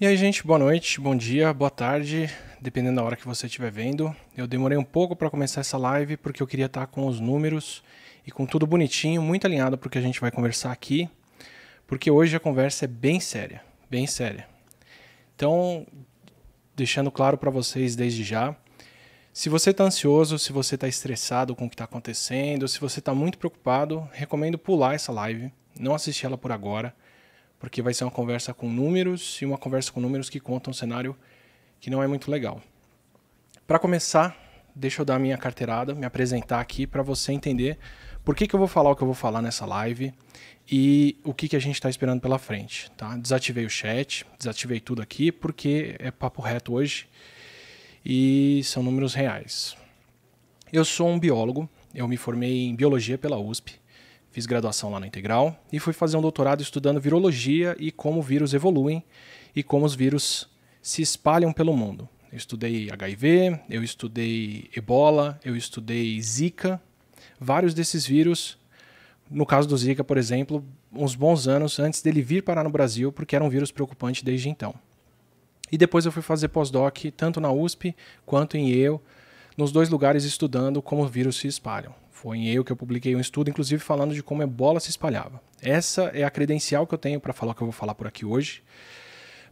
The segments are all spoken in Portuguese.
E aí, gente, boa noite, bom dia, boa tarde, dependendo da hora que você estiver vendo. Eu demorei um pouco para começar essa live porque eu queria estar tá com os números e com tudo bonitinho, muito alinhado para o que a gente vai conversar aqui, porque hoje a conversa é bem séria, bem séria. Então, deixando claro para vocês desde já, se você está ansioso, se você está estressado com o que está acontecendo, se você está muito preocupado, recomendo pular essa live, não assistir ela por agora porque vai ser uma conversa com números e uma conversa com números que conta um cenário que não é muito legal. Para começar, deixa eu dar minha carteirada, me apresentar aqui para você entender por que, que eu vou falar o que eu vou falar nessa live e o que, que a gente está esperando pela frente. Tá? Desativei o chat, desativei tudo aqui, porque é papo reto hoje e são números reais. Eu sou um biólogo, eu me formei em biologia pela USP. Fiz graduação lá na Integral e fui fazer um doutorado estudando virologia e como vírus evoluem e como os vírus se espalham pelo mundo. Eu estudei HIV, eu estudei ebola, eu estudei zika. Vários desses vírus, no caso do zika, por exemplo, uns bons anos antes dele vir parar no Brasil, porque era um vírus preocupante desde então. E depois eu fui fazer pós-doc tanto na USP quanto em Yale, nos dois lugares estudando como vírus se espalham. Foi em eu que eu publiquei um estudo, inclusive falando de como a bola se espalhava. Essa é a credencial que eu tenho para falar o que eu vou falar por aqui hoje,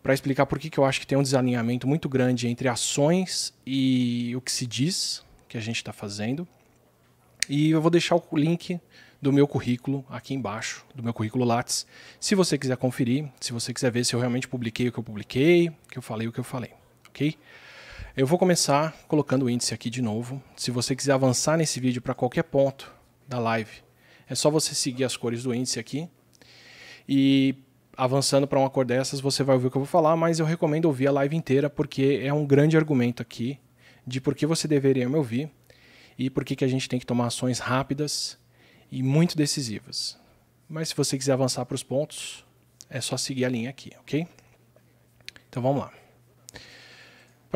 para explicar por que, que eu acho que tem um desalinhamento muito grande entre ações e o que se diz que a gente está fazendo. E eu vou deixar o link do meu currículo aqui embaixo, do meu currículo Lattes, se você quiser conferir, se você quiser ver se eu realmente publiquei o que eu publiquei, que eu falei o que eu falei, ok? Eu vou começar colocando o índice aqui de novo. Se você quiser avançar nesse vídeo para qualquer ponto da live, é só você seguir as cores do índice aqui. E avançando para uma cor dessas, você vai ouvir o que eu vou falar, mas eu recomendo ouvir a live inteira porque é um grande argumento aqui de por que você deveria me ouvir e por que, que a gente tem que tomar ações rápidas e muito decisivas. Mas se você quiser avançar para os pontos, é só seguir a linha aqui, ok? Então vamos lá.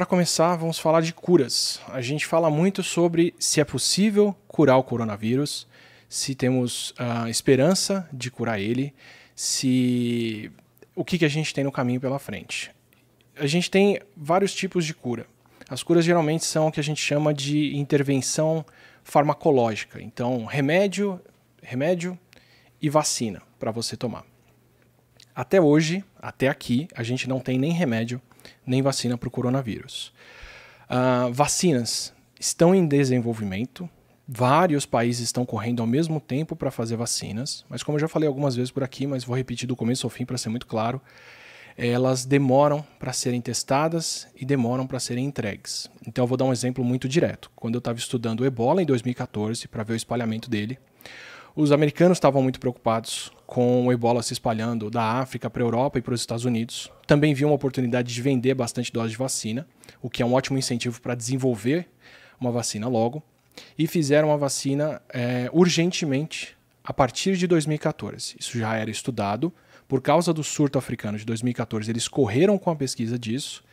Para começar, vamos falar de curas. A gente fala muito sobre se é possível curar o coronavírus, se temos a uh, esperança de curar ele, se o que, que a gente tem no caminho pela frente. A gente tem vários tipos de cura. As curas geralmente são o que a gente chama de intervenção farmacológica. Então, remédio, remédio e vacina para você tomar. Até hoje, até aqui, a gente não tem nem remédio nem vacina para o coronavírus. Uh, vacinas estão em desenvolvimento. Vários países estão correndo ao mesmo tempo para fazer vacinas, mas como eu já falei algumas vezes por aqui, mas vou repetir do começo ao fim para ser muito claro, elas demoram para serem testadas e demoram para serem entregues. Então eu vou dar um exemplo muito direto. Quando eu estava estudando o ebola em 2014 para ver o espalhamento dele, os americanos estavam muito preocupados com o ebola se espalhando da África para a Europa e para os Estados Unidos. Também viu uma oportunidade de vender bastante doses de vacina, o que é um ótimo incentivo para desenvolver uma vacina logo. E fizeram uma vacina é, urgentemente a partir de 2014. Isso já era estudado. Por causa do surto africano de 2014, eles correram com a pesquisa disso.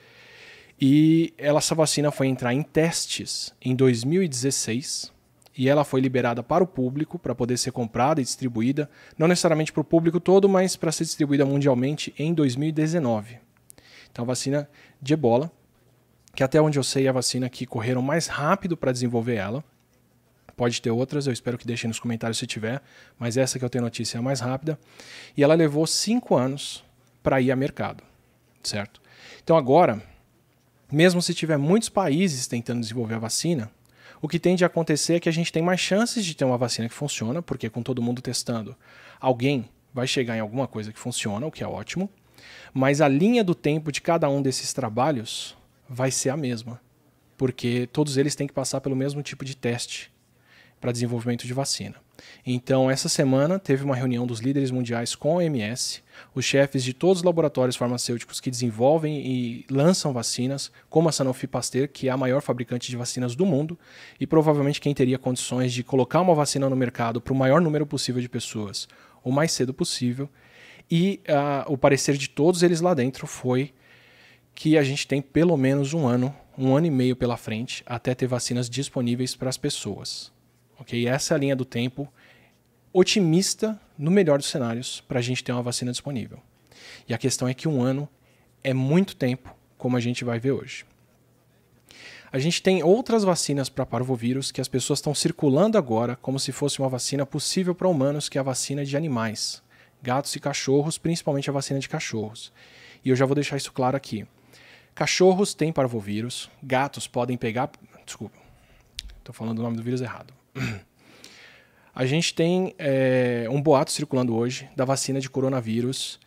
E essa vacina foi entrar em testes em 2016 e ela foi liberada para o público, para poder ser comprada e distribuída, não necessariamente para o público todo, mas para ser distribuída mundialmente em 2019. Então, a vacina de ebola, que até onde eu sei é a vacina que correram mais rápido para desenvolver ela. Pode ter outras, eu espero que deixem nos comentários se tiver, mas essa que eu tenho notícia é a mais rápida. E ela levou cinco anos para ir a mercado, certo? Então, agora, mesmo se tiver muitos países tentando desenvolver a vacina, o que tende a acontecer é que a gente tem mais chances de ter uma vacina que funciona, porque é com todo mundo testando, alguém vai chegar em alguma coisa que funciona, o que é ótimo, mas a linha do tempo de cada um desses trabalhos vai ser a mesma, porque todos eles têm que passar pelo mesmo tipo de teste para desenvolvimento de vacina. Então, essa semana teve uma reunião dos líderes mundiais com a OMS, os chefes de todos os laboratórios farmacêuticos que desenvolvem e lançam vacinas, como a Sanofi Pasteur, que é a maior fabricante de vacinas do mundo, e provavelmente quem teria condições de colocar uma vacina no mercado para o maior número possível de pessoas, o mais cedo possível. E uh, o parecer de todos eles lá dentro foi que a gente tem pelo menos um ano, um ano e meio pela frente, até ter vacinas disponíveis para as pessoas. Ok? Essa é a linha do tempo otimista no melhor dos cenários para a gente ter uma vacina disponível. E a questão é que um ano é muito tempo, como a gente vai ver hoje. A gente tem outras vacinas para parvovírus que as pessoas estão circulando agora como se fosse uma vacina possível para humanos, que é a vacina de animais, gatos e cachorros, principalmente a vacina de cachorros. E eu já vou deixar isso claro aqui. Cachorros têm parvovírus, gatos podem pegar. Desculpa, estou falando o nome do vírus errado. A gente tem é, um boato circulando hoje da vacina de coronavírus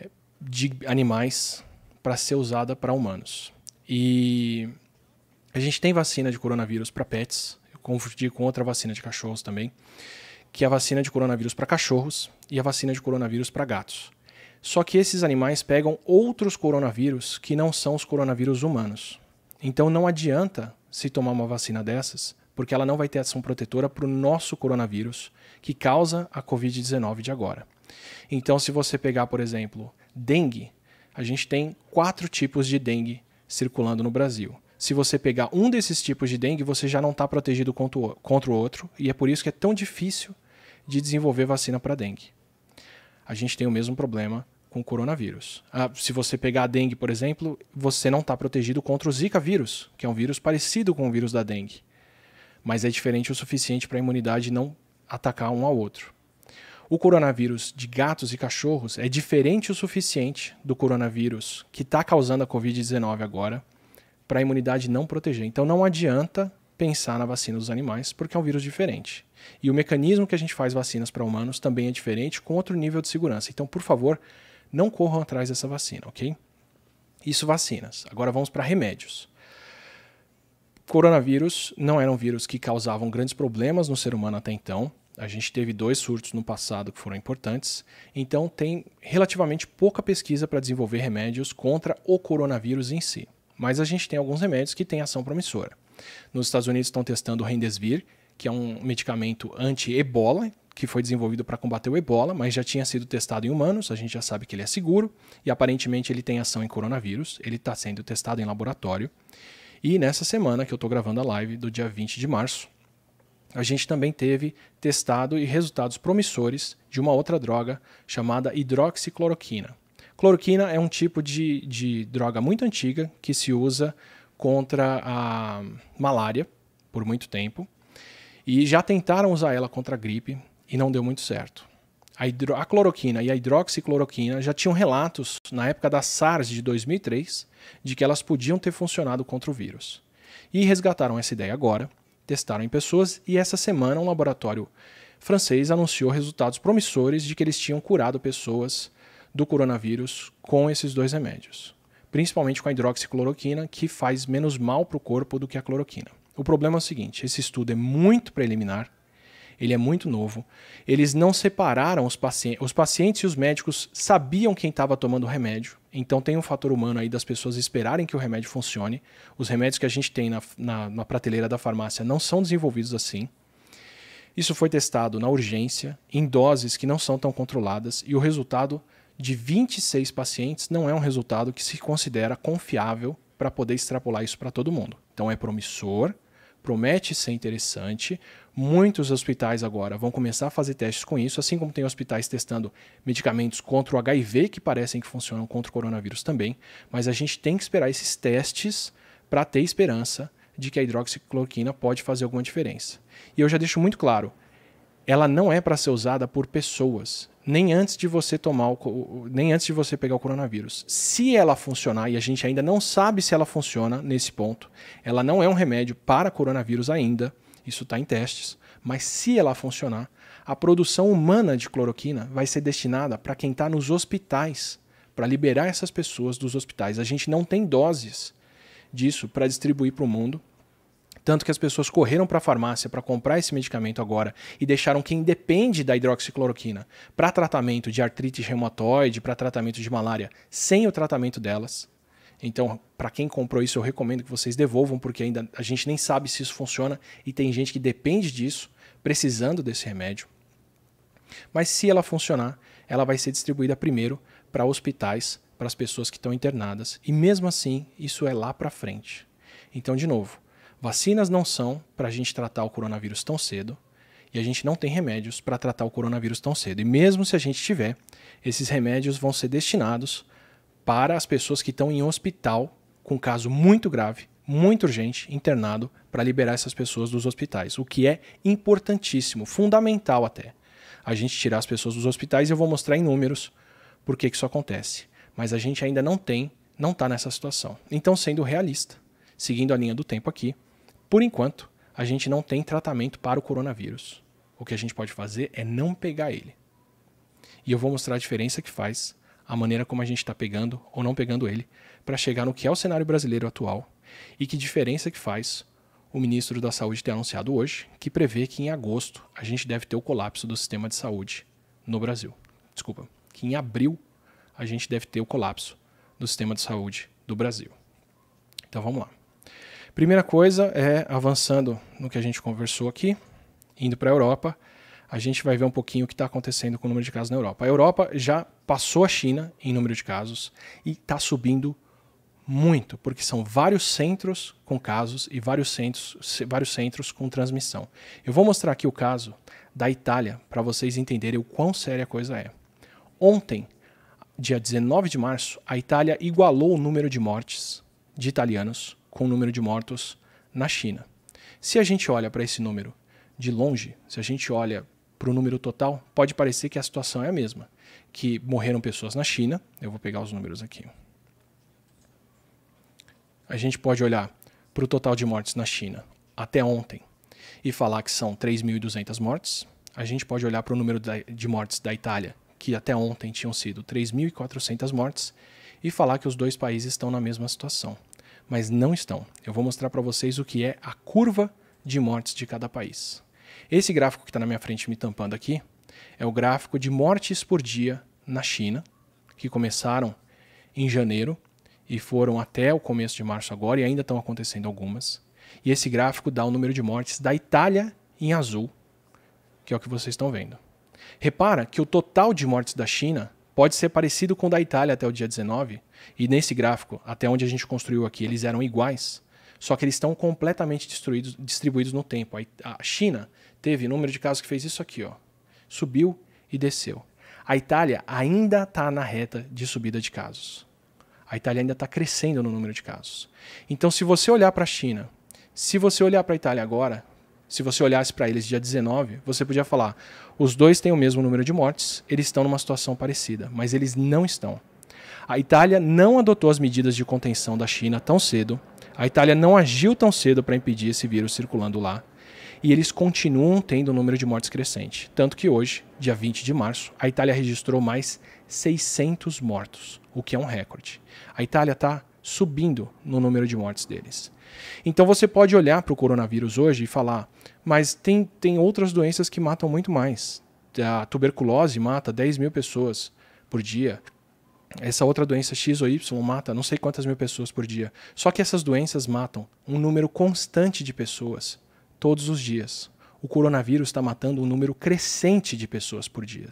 eh, de animais para ser usada para humanos. E a gente tem vacina de coronavírus para pets, eu confundi com outra vacina de cachorros também, que é a vacina de coronavírus para cachorros e a vacina de coronavírus para gatos. Só que esses animais pegam outros coronavírus que não são os coronavírus humanos. Então não adianta se tomar uma vacina dessas porque ela não vai ter ação protetora para o nosso coronavírus, que causa a Covid-19 de agora. Então, se você pegar, por exemplo, dengue, a gente tem quatro tipos de dengue circulando no Brasil. Se você pegar um desses tipos de dengue, você já não está protegido contra o outro, e é por isso que é tão difícil de desenvolver vacina para dengue. A gente tem o mesmo problema com o coronavírus. Ah, se você pegar a dengue, por exemplo, você não está protegido contra o Zika vírus, que é um vírus parecido com o vírus da dengue mas é diferente o suficiente para a imunidade não atacar um ao outro. O coronavírus de gatos e cachorros é diferente o suficiente do coronavírus que está causando a Covid-19 agora para a imunidade não proteger. Então não adianta pensar na vacina dos animais, porque é um vírus diferente. E o mecanismo que a gente faz vacinas para humanos também é diferente, com outro nível de segurança. Então, por favor, não corram atrás dessa vacina, ok? Isso vacinas. Agora vamos para remédios coronavírus não era um vírus que causavam grandes problemas no ser humano até então. A gente teve dois surtos no passado que foram importantes, então tem relativamente pouca pesquisa para desenvolver remédios contra o coronavírus em si. Mas a gente tem alguns remédios que têm ação promissora. Nos Estados Unidos estão testando o Rendesvir, que é um medicamento anti-ebola, que foi desenvolvido para combater o ebola, mas já tinha sido testado em humanos, a gente já sabe que ele é seguro e aparentemente ele tem ação em coronavírus, ele está sendo testado em laboratório. E nessa semana que eu estou gravando a live do dia 20 de março, a gente também teve testado e resultados promissores de uma outra droga chamada hidroxicloroquina. Cloroquina é um tipo de, de droga muito antiga que se usa contra a malária por muito tempo. E já tentaram usar ela contra a gripe e não deu muito certo a, hidro, a cloroquina e a hidroxicloroquina já tinham relatos na época da SARS de 2003 de que elas podiam ter funcionado contra o vírus. E resgataram essa ideia agora, testaram em pessoas e essa semana um laboratório francês anunciou resultados promissores de que eles tinham curado pessoas do coronavírus com esses dois remédios, principalmente com a hidroxicloroquina, que faz menos mal para o corpo do que a cloroquina. O problema é o seguinte: esse estudo é muito preliminar, ele é muito novo. Eles não separaram os pacientes. Os pacientes e os médicos sabiam quem estava tomando o remédio. Então tem um fator humano aí das pessoas esperarem que o remédio funcione. Os remédios que a gente tem na, na, na prateleira da farmácia não são desenvolvidos assim. Isso foi testado na urgência, em doses que não são tão controladas, e o resultado de 26 pacientes não é um resultado que se considera confiável para poder extrapolar isso para todo mundo. Então é promissor, promete ser interessante, Muitos hospitais agora vão começar a fazer testes com isso, assim como tem hospitais testando medicamentos contra o HIV que parecem que funcionam contra o coronavírus também. Mas a gente tem que esperar esses testes para ter esperança de que a hidroxicloroquina pode fazer alguma diferença. E eu já deixo muito claro, ela não é para ser usada por pessoas, nem antes de você tomar o, nem antes de você pegar o coronavírus. Se ela funcionar e a gente ainda não sabe se ela funciona nesse ponto, ela não é um remédio para coronavírus ainda isso está em testes, mas se ela funcionar, a produção humana de cloroquina vai ser destinada para quem está nos hospitais, para liberar essas pessoas dos hospitais. A gente não tem doses disso para distribuir para o mundo. Tanto que as pessoas correram para a farmácia para comprar esse medicamento agora e deixaram quem depende da hidroxicloroquina para tratamento de artrite reumatoide, para tratamento de malária, sem o tratamento delas. Então, para quem comprou isso, eu recomendo que vocês devolvam, porque ainda a gente nem sabe se isso funciona e tem gente que depende disso, precisando desse remédio. Mas se ela funcionar, ela vai ser distribuída primeiro para hospitais, para as pessoas que estão internadas, e mesmo assim, isso é lá para frente. Então, de novo, vacinas não são para a gente tratar o coronavírus tão cedo, e a gente não tem remédios para tratar o coronavírus tão cedo. E mesmo se a gente tiver, esses remédios vão ser destinados para as pessoas que estão em hospital com caso muito grave, muito urgente, internado, para liberar essas pessoas dos hospitais, o que é importantíssimo, fundamental até. A gente tirar as pessoas dos hospitais, eu vou mostrar em números por que isso acontece. Mas a gente ainda não tem, não está nessa situação. Então, sendo realista, seguindo a linha do tempo aqui, por enquanto, a gente não tem tratamento para o coronavírus. O que a gente pode fazer é não pegar ele. E eu vou mostrar a diferença que faz a maneira como a gente está pegando ou não pegando ele para chegar no que é o cenário brasileiro atual e que diferença que faz o ministro da Saúde ter anunciado hoje que prevê que em agosto a gente deve ter o colapso do sistema de saúde no Brasil. Desculpa, que em abril a gente deve ter o colapso do sistema de saúde do Brasil. Então vamos lá. Primeira coisa é avançando no que a gente conversou aqui, indo para a Europa, a gente vai ver um pouquinho o que está acontecendo com o número de casos na Europa. A Europa já passou a China em número de casos e está subindo muito, porque são vários centros com casos e vários centros, vários centros com transmissão. Eu vou mostrar aqui o caso da Itália para vocês entenderem o quão séria a coisa é. Ontem, dia 19 de março, a Itália igualou o número de mortes de italianos com o número de mortos na China. Se a gente olha para esse número de longe, se a gente olha para o número total, pode parecer que a situação é a mesma que morreram pessoas na China. Eu vou pegar os números aqui. A gente pode olhar para o total de mortes na China até ontem e falar que são 3.200 mortes. A gente pode olhar para o número de mortes da Itália, que até ontem tinham sido 3.400 mortes, e falar que os dois países estão na mesma situação. Mas não estão. Eu vou mostrar para vocês o que é a curva de mortes de cada país. Esse gráfico que está na minha frente me tampando aqui é o gráfico de mortes por dia na China, que começaram em janeiro e foram até o começo de março agora e ainda estão acontecendo algumas. E esse gráfico dá o número de mortes da Itália em azul, que é o que vocês estão vendo. Repara que o total de mortes da China pode ser parecido com o da Itália até o dia 19, e nesse gráfico, até onde a gente construiu aqui, eles eram iguais, só que eles estão completamente distribuídos no tempo. A China teve número de casos que fez isso aqui, ó, subiu e desceu. A Itália ainda está na reta de subida de casos. A Itália ainda está crescendo no número de casos. Então, se você olhar para a China, se você olhar para a Itália agora, se você olhasse para eles dia 19, você podia falar: os dois têm o mesmo número de mortes, eles estão numa situação parecida, mas eles não estão. A Itália não adotou as medidas de contenção da China tão cedo, a Itália não agiu tão cedo para impedir esse vírus circulando lá e eles continuam tendo um número de mortes crescente. Tanto que hoje, dia 20 de março, a Itália registrou mais 600 mortos, o que é um recorde. A Itália está subindo no número de mortes deles. Então você pode olhar para o coronavírus hoje e falar, mas tem, tem outras doenças que matam muito mais. A tuberculose mata 10 mil pessoas por dia. Essa outra doença X ou Y mata não sei quantas mil pessoas por dia. Só que essas doenças matam um número constante de pessoas todos os dias. O coronavírus está matando um número crescente de pessoas por dia.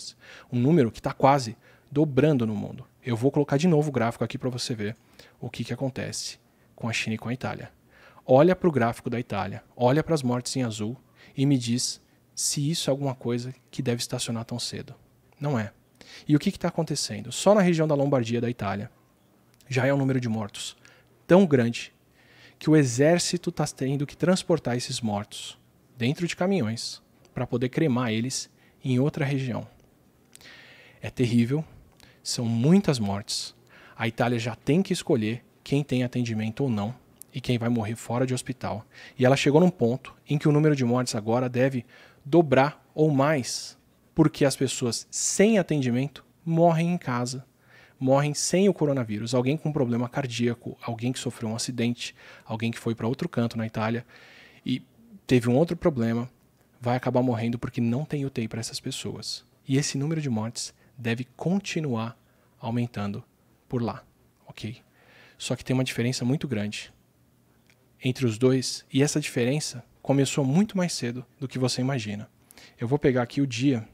Um número que está quase dobrando no mundo. Eu vou colocar de novo o gráfico aqui para você ver o que, que acontece com a China e com a Itália. Olha para o gráfico da Itália, olha para as mortes em azul e me diz se isso é alguma coisa que deve estacionar tão cedo. Não é. E o que está acontecendo? Só na região da Lombardia da Itália já é um número de mortos tão grande que o exército está tendo que transportar esses mortos dentro de caminhões para poder cremar eles em outra região. É terrível, são muitas mortes. A Itália já tem que escolher quem tem atendimento ou não e quem vai morrer fora de hospital. E ela chegou num ponto em que o número de mortes agora deve dobrar ou mais, porque as pessoas sem atendimento morrem em casa morrem sem o coronavírus. Alguém com problema cardíaco, alguém que sofreu um acidente, alguém que foi para outro canto na Itália e teve um outro problema, vai acabar morrendo porque não tem UTI para essas pessoas. E esse número de mortes deve continuar aumentando por lá, ok? Só que tem uma diferença muito grande entre os dois e essa diferença começou muito mais cedo do que você imagina. Eu vou pegar aqui o dia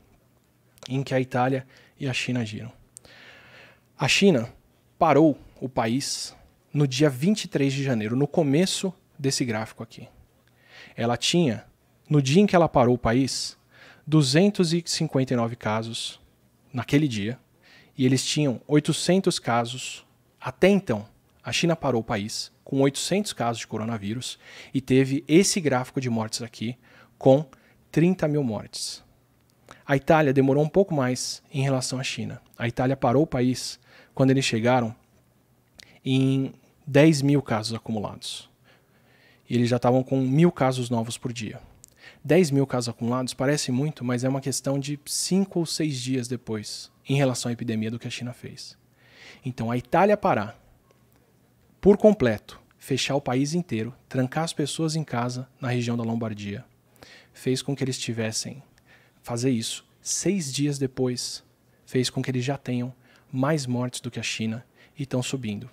em que a Itália e a China agiram. A China parou o país no dia 23 de janeiro, no começo desse gráfico aqui. Ela tinha, no dia em que ela parou o país, 259 casos naquele dia, e eles tinham 800 casos até então. A China parou o país com 800 casos de coronavírus e teve esse gráfico de mortes aqui com 30 mil mortes. A Itália demorou um pouco mais em relação à China. A Itália parou o país quando eles chegaram em 10 mil casos acumulados. E eles já estavam com mil casos novos por dia. 10 mil casos acumulados parece muito, mas é uma questão de 5 ou 6 dias depois em relação à epidemia do que a China fez. Então a Itália parar por completo, fechar o país inteiro, trancar as pessoas em casa na região da Lombardia, fez com que eles tivessem fazer isso seis dias depois, fez com que eles já tenham mais mortes do que a China e estão subindo.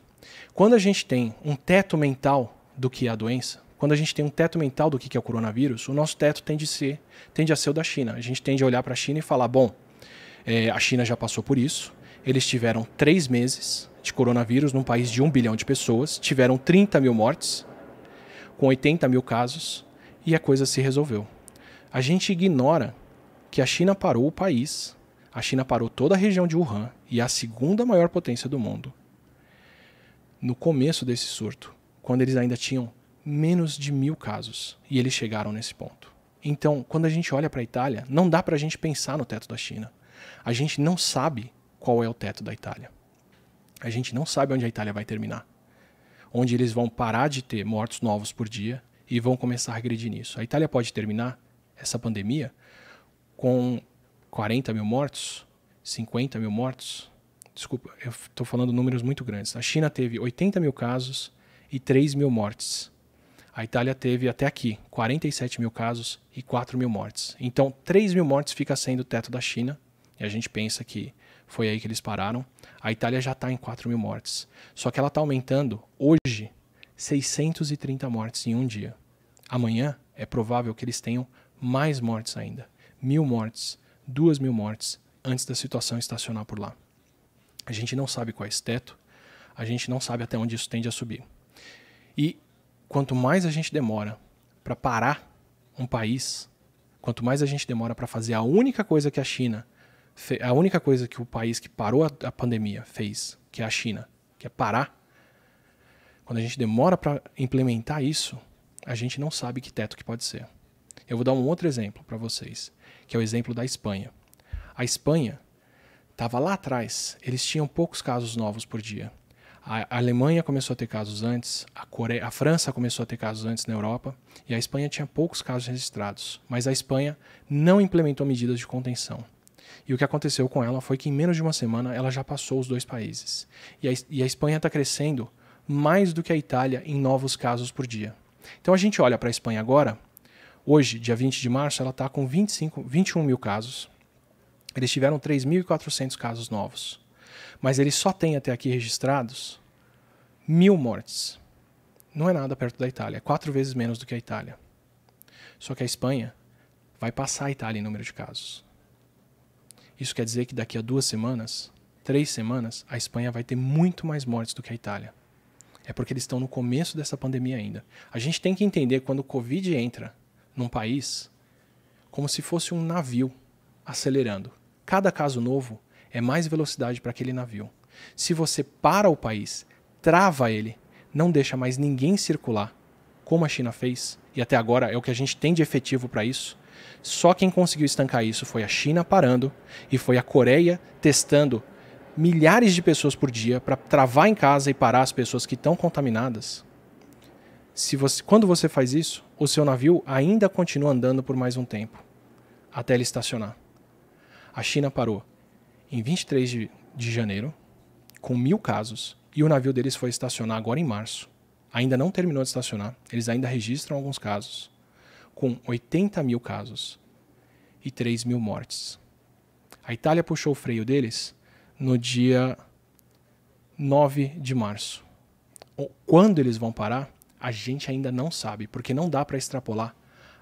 Quando a gente tem um teto mental do que é a doença, quando a gente tem um teto mental do que é o coronavírus, o nosso teto tende a ser, tende a ser o da China. A gente tende a olhar para a China e falar: bom, é, a China já passou por isso, eles tiveram três meses de coronavírus num país de um bilhão de pessoas, tiveram 30 mil mortes, com 80 mil casos, e a coisa se resolveu. A gente ignora que a China parou o país a China parou toda a região de Wuhan e é a segunda maior potência do mundo. No começo desse surto, quando eles ainda tinham menos de mil casos, e eles chegaram nesse ponto. Então, quando a gente olha para a Itália, não dá para a gente pensar no teto da China. A gente não sabe qual é o teto da Itália. A gente não sabe onde a Itália vai terminar. Onde eles vão parar de ter mortos novos por dia e vão começar a regredir nisso. A Itália pode terminar essa pandemia com 40 mil mortos, 50 mil mortos. Desculpa, eu estou falando números muito grandes. A China teve 80 mil casos e 3 mil mortes. A Itália teve até aqui 47 mil casos e 4 mil mortes. Então, 3 mil mortes fica sendo o teto da China, e a gente pensa que foi aí que eles pararam. A Itália já está em 4 mil mortes. Só que ela está aumentando hoje 630 mortes em um dia. Amanhã é provável que eles tenham mais mortes ainda. Mil mortes, duas mil mortes antes da situação estacionar por lá. A gente não sabe qual é esse teto, a gente não sabe até onde isso tende a subir. E quanto mais a gente demora para parar um país, quanto mais a gente demora para fazer a única coisa que a China, a única coisa que o país que parou a, a pandemia fez, que é a China, que é parar, quando a gente demora para implementar isso, a gente não sabe que teto que pode ser. Eu vou dar um outro exemplo para vocês que é o exemplo da Espanha. A Espanha estava lá atrás, eles tinham poucos casos novos por dia. A Alemanha começou a ter casos antes, a, Coreia, a França começou a ter casos antes na Europa, e a Espanha tinha poucos casos registrados. Mas a Espanha não implementou medidas de contenção. E o que aconteceu com ela foi que em menos de uma semana ela já passou os dois países. E a, e a Espanha está crescendo mais do que a Itália em novos casos por dia. Então a gente olha para a Espanha agora Hoje, dia 20 de março, ela está com 25, 21 mil casos. Eles tiveram 3.400 casos novos. Mas eles só têm até aqui registrados mil mortes. Não é nada perto da Itália, é quatro vezes menos do que a Itália. Só que a Espanha vai passar a Itália em número de casos. Isso quer dizer que daqui a duas semanas, três semanas, a Espanha vai ter muito mais mortes do que a Itália. É porque eles estão no começo dessa pandemia ainda. A gente tem que entender quando o Covid entra num país como se fosse um navio acelerando. Cada caso novo é mais velocidade para aquele navio. Se você para o país, trava ele, não deixa mais ninguém circular, como a China fez, e até agora é o que a gente tem de efetivo para isso, só quem conseguiu estancar isso foi a China parando e foi a Coreia testando milhares de pessoas por dia para travar em casa e parar as pessoas que estão contaminadas. Se você, quando você faz isso, o seu navio ainda continua andando por mais um tempo, até ele estacionar. A China parou em 23 de, de janeiro, com mil casos, e o navio deles foi estacionar agora em março. Ainda não terminou de estacionar, eles ainda registram alguns casos, com 80 mil casos e 3 mil mortes. A Itália puxou o freio deles no dia 9 de março. Quando eles vão parar, a gente ainda não sabe, porque não dá para extrapolar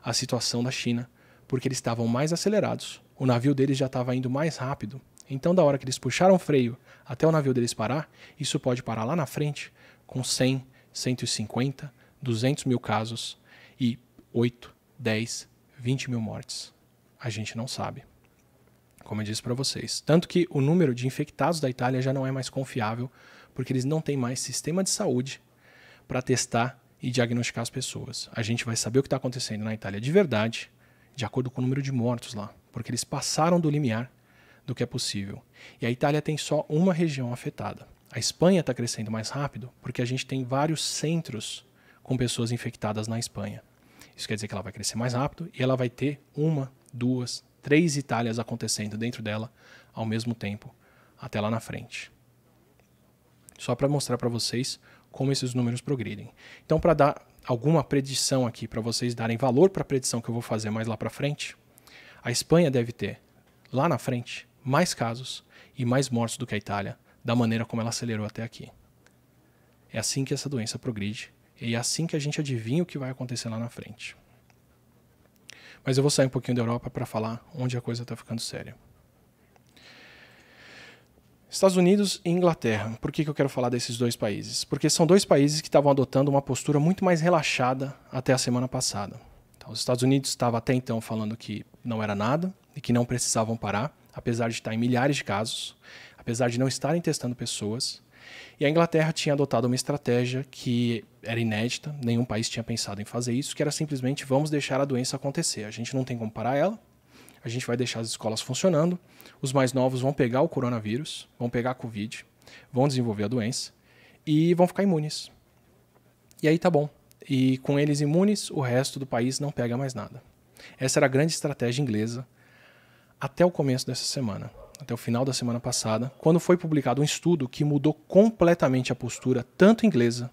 a situação da China, porque eles estavam mais acelerados, o navio deles já estava indo mais rápido. Então, da hora que eles puxaram o freio até o navio deles parar, isso pode parar lá na frente com 100, 150, 200 mil casos e 8, 10, 20 mil mortes. A gente não sabe. Como eu disse para vocês. Tanto que o número de infectados da Itália já não é mais confiável, porque eles não têm mais sistema de saúde para testar e diagnosticar as pessoas. A gente vai saber o que está acontecendo na Itália de verdade, de acordo com o número de mortos lá, porque eles passaram do limiar do que é possível. E a Itália tem só uma região afetada. A Espanha está crescendo mais rápido porque a gente tem vários centros com pessoas infectadas na Espanha. Isso quer dizer que ela vai crescer mais rápido e ela vai ter uma, duas, três Itálias acontecendo dentro dela ao mesmo tempo até lá na frente. Só para mostrar para vocês como esses números progridem. Então, para dar alguma predição aqui, para vocês darem valor para a predição que eu vou fazer mais lá para frente, a Espanha deve ter, lá na frente, mais casos e mais mortos do que a Itália, da maneira como ela acelerou até aqui. É assim que essa doença progride e é assim que a gente adivinha o que vai acontecer lá na frente. Mas eu vou sair um pouquinho da Europa para falar onde a coisa está ficando séria. Estados Unidos e Inglaterra. Por que, que eu quero falar desses dois países? Porque são dois países que estavam adotando uma postura muito mais relaxada até a semana passada. Então, os Estados Unidos estavam até então falando que não era nada e que não precisavam parar, apesar de estar em milhares de casos, apesar de não estarem testando pessoas. E a Inglaterra tinha adotado uma estratégia que era inédita, nenhum país tinha pensado em fazer isso, que era simplesmente vamos deixar a doença acontecer. A gente não tem como parar ela, a gente vai deixar as escolas funcionando, os mais novos vão pegar o coronavírus, vão pegar a Covid, vão desenvolver a doença e vão ficar imunes. E aí tá bom. E com eles imunes, o resto do país não pega mais nada. Essa era a grande estratégia inglesa até o começo dessa semana, até o final da semana passada, quando foi publicado um estudo que mudou completamente a postura tanto inglesa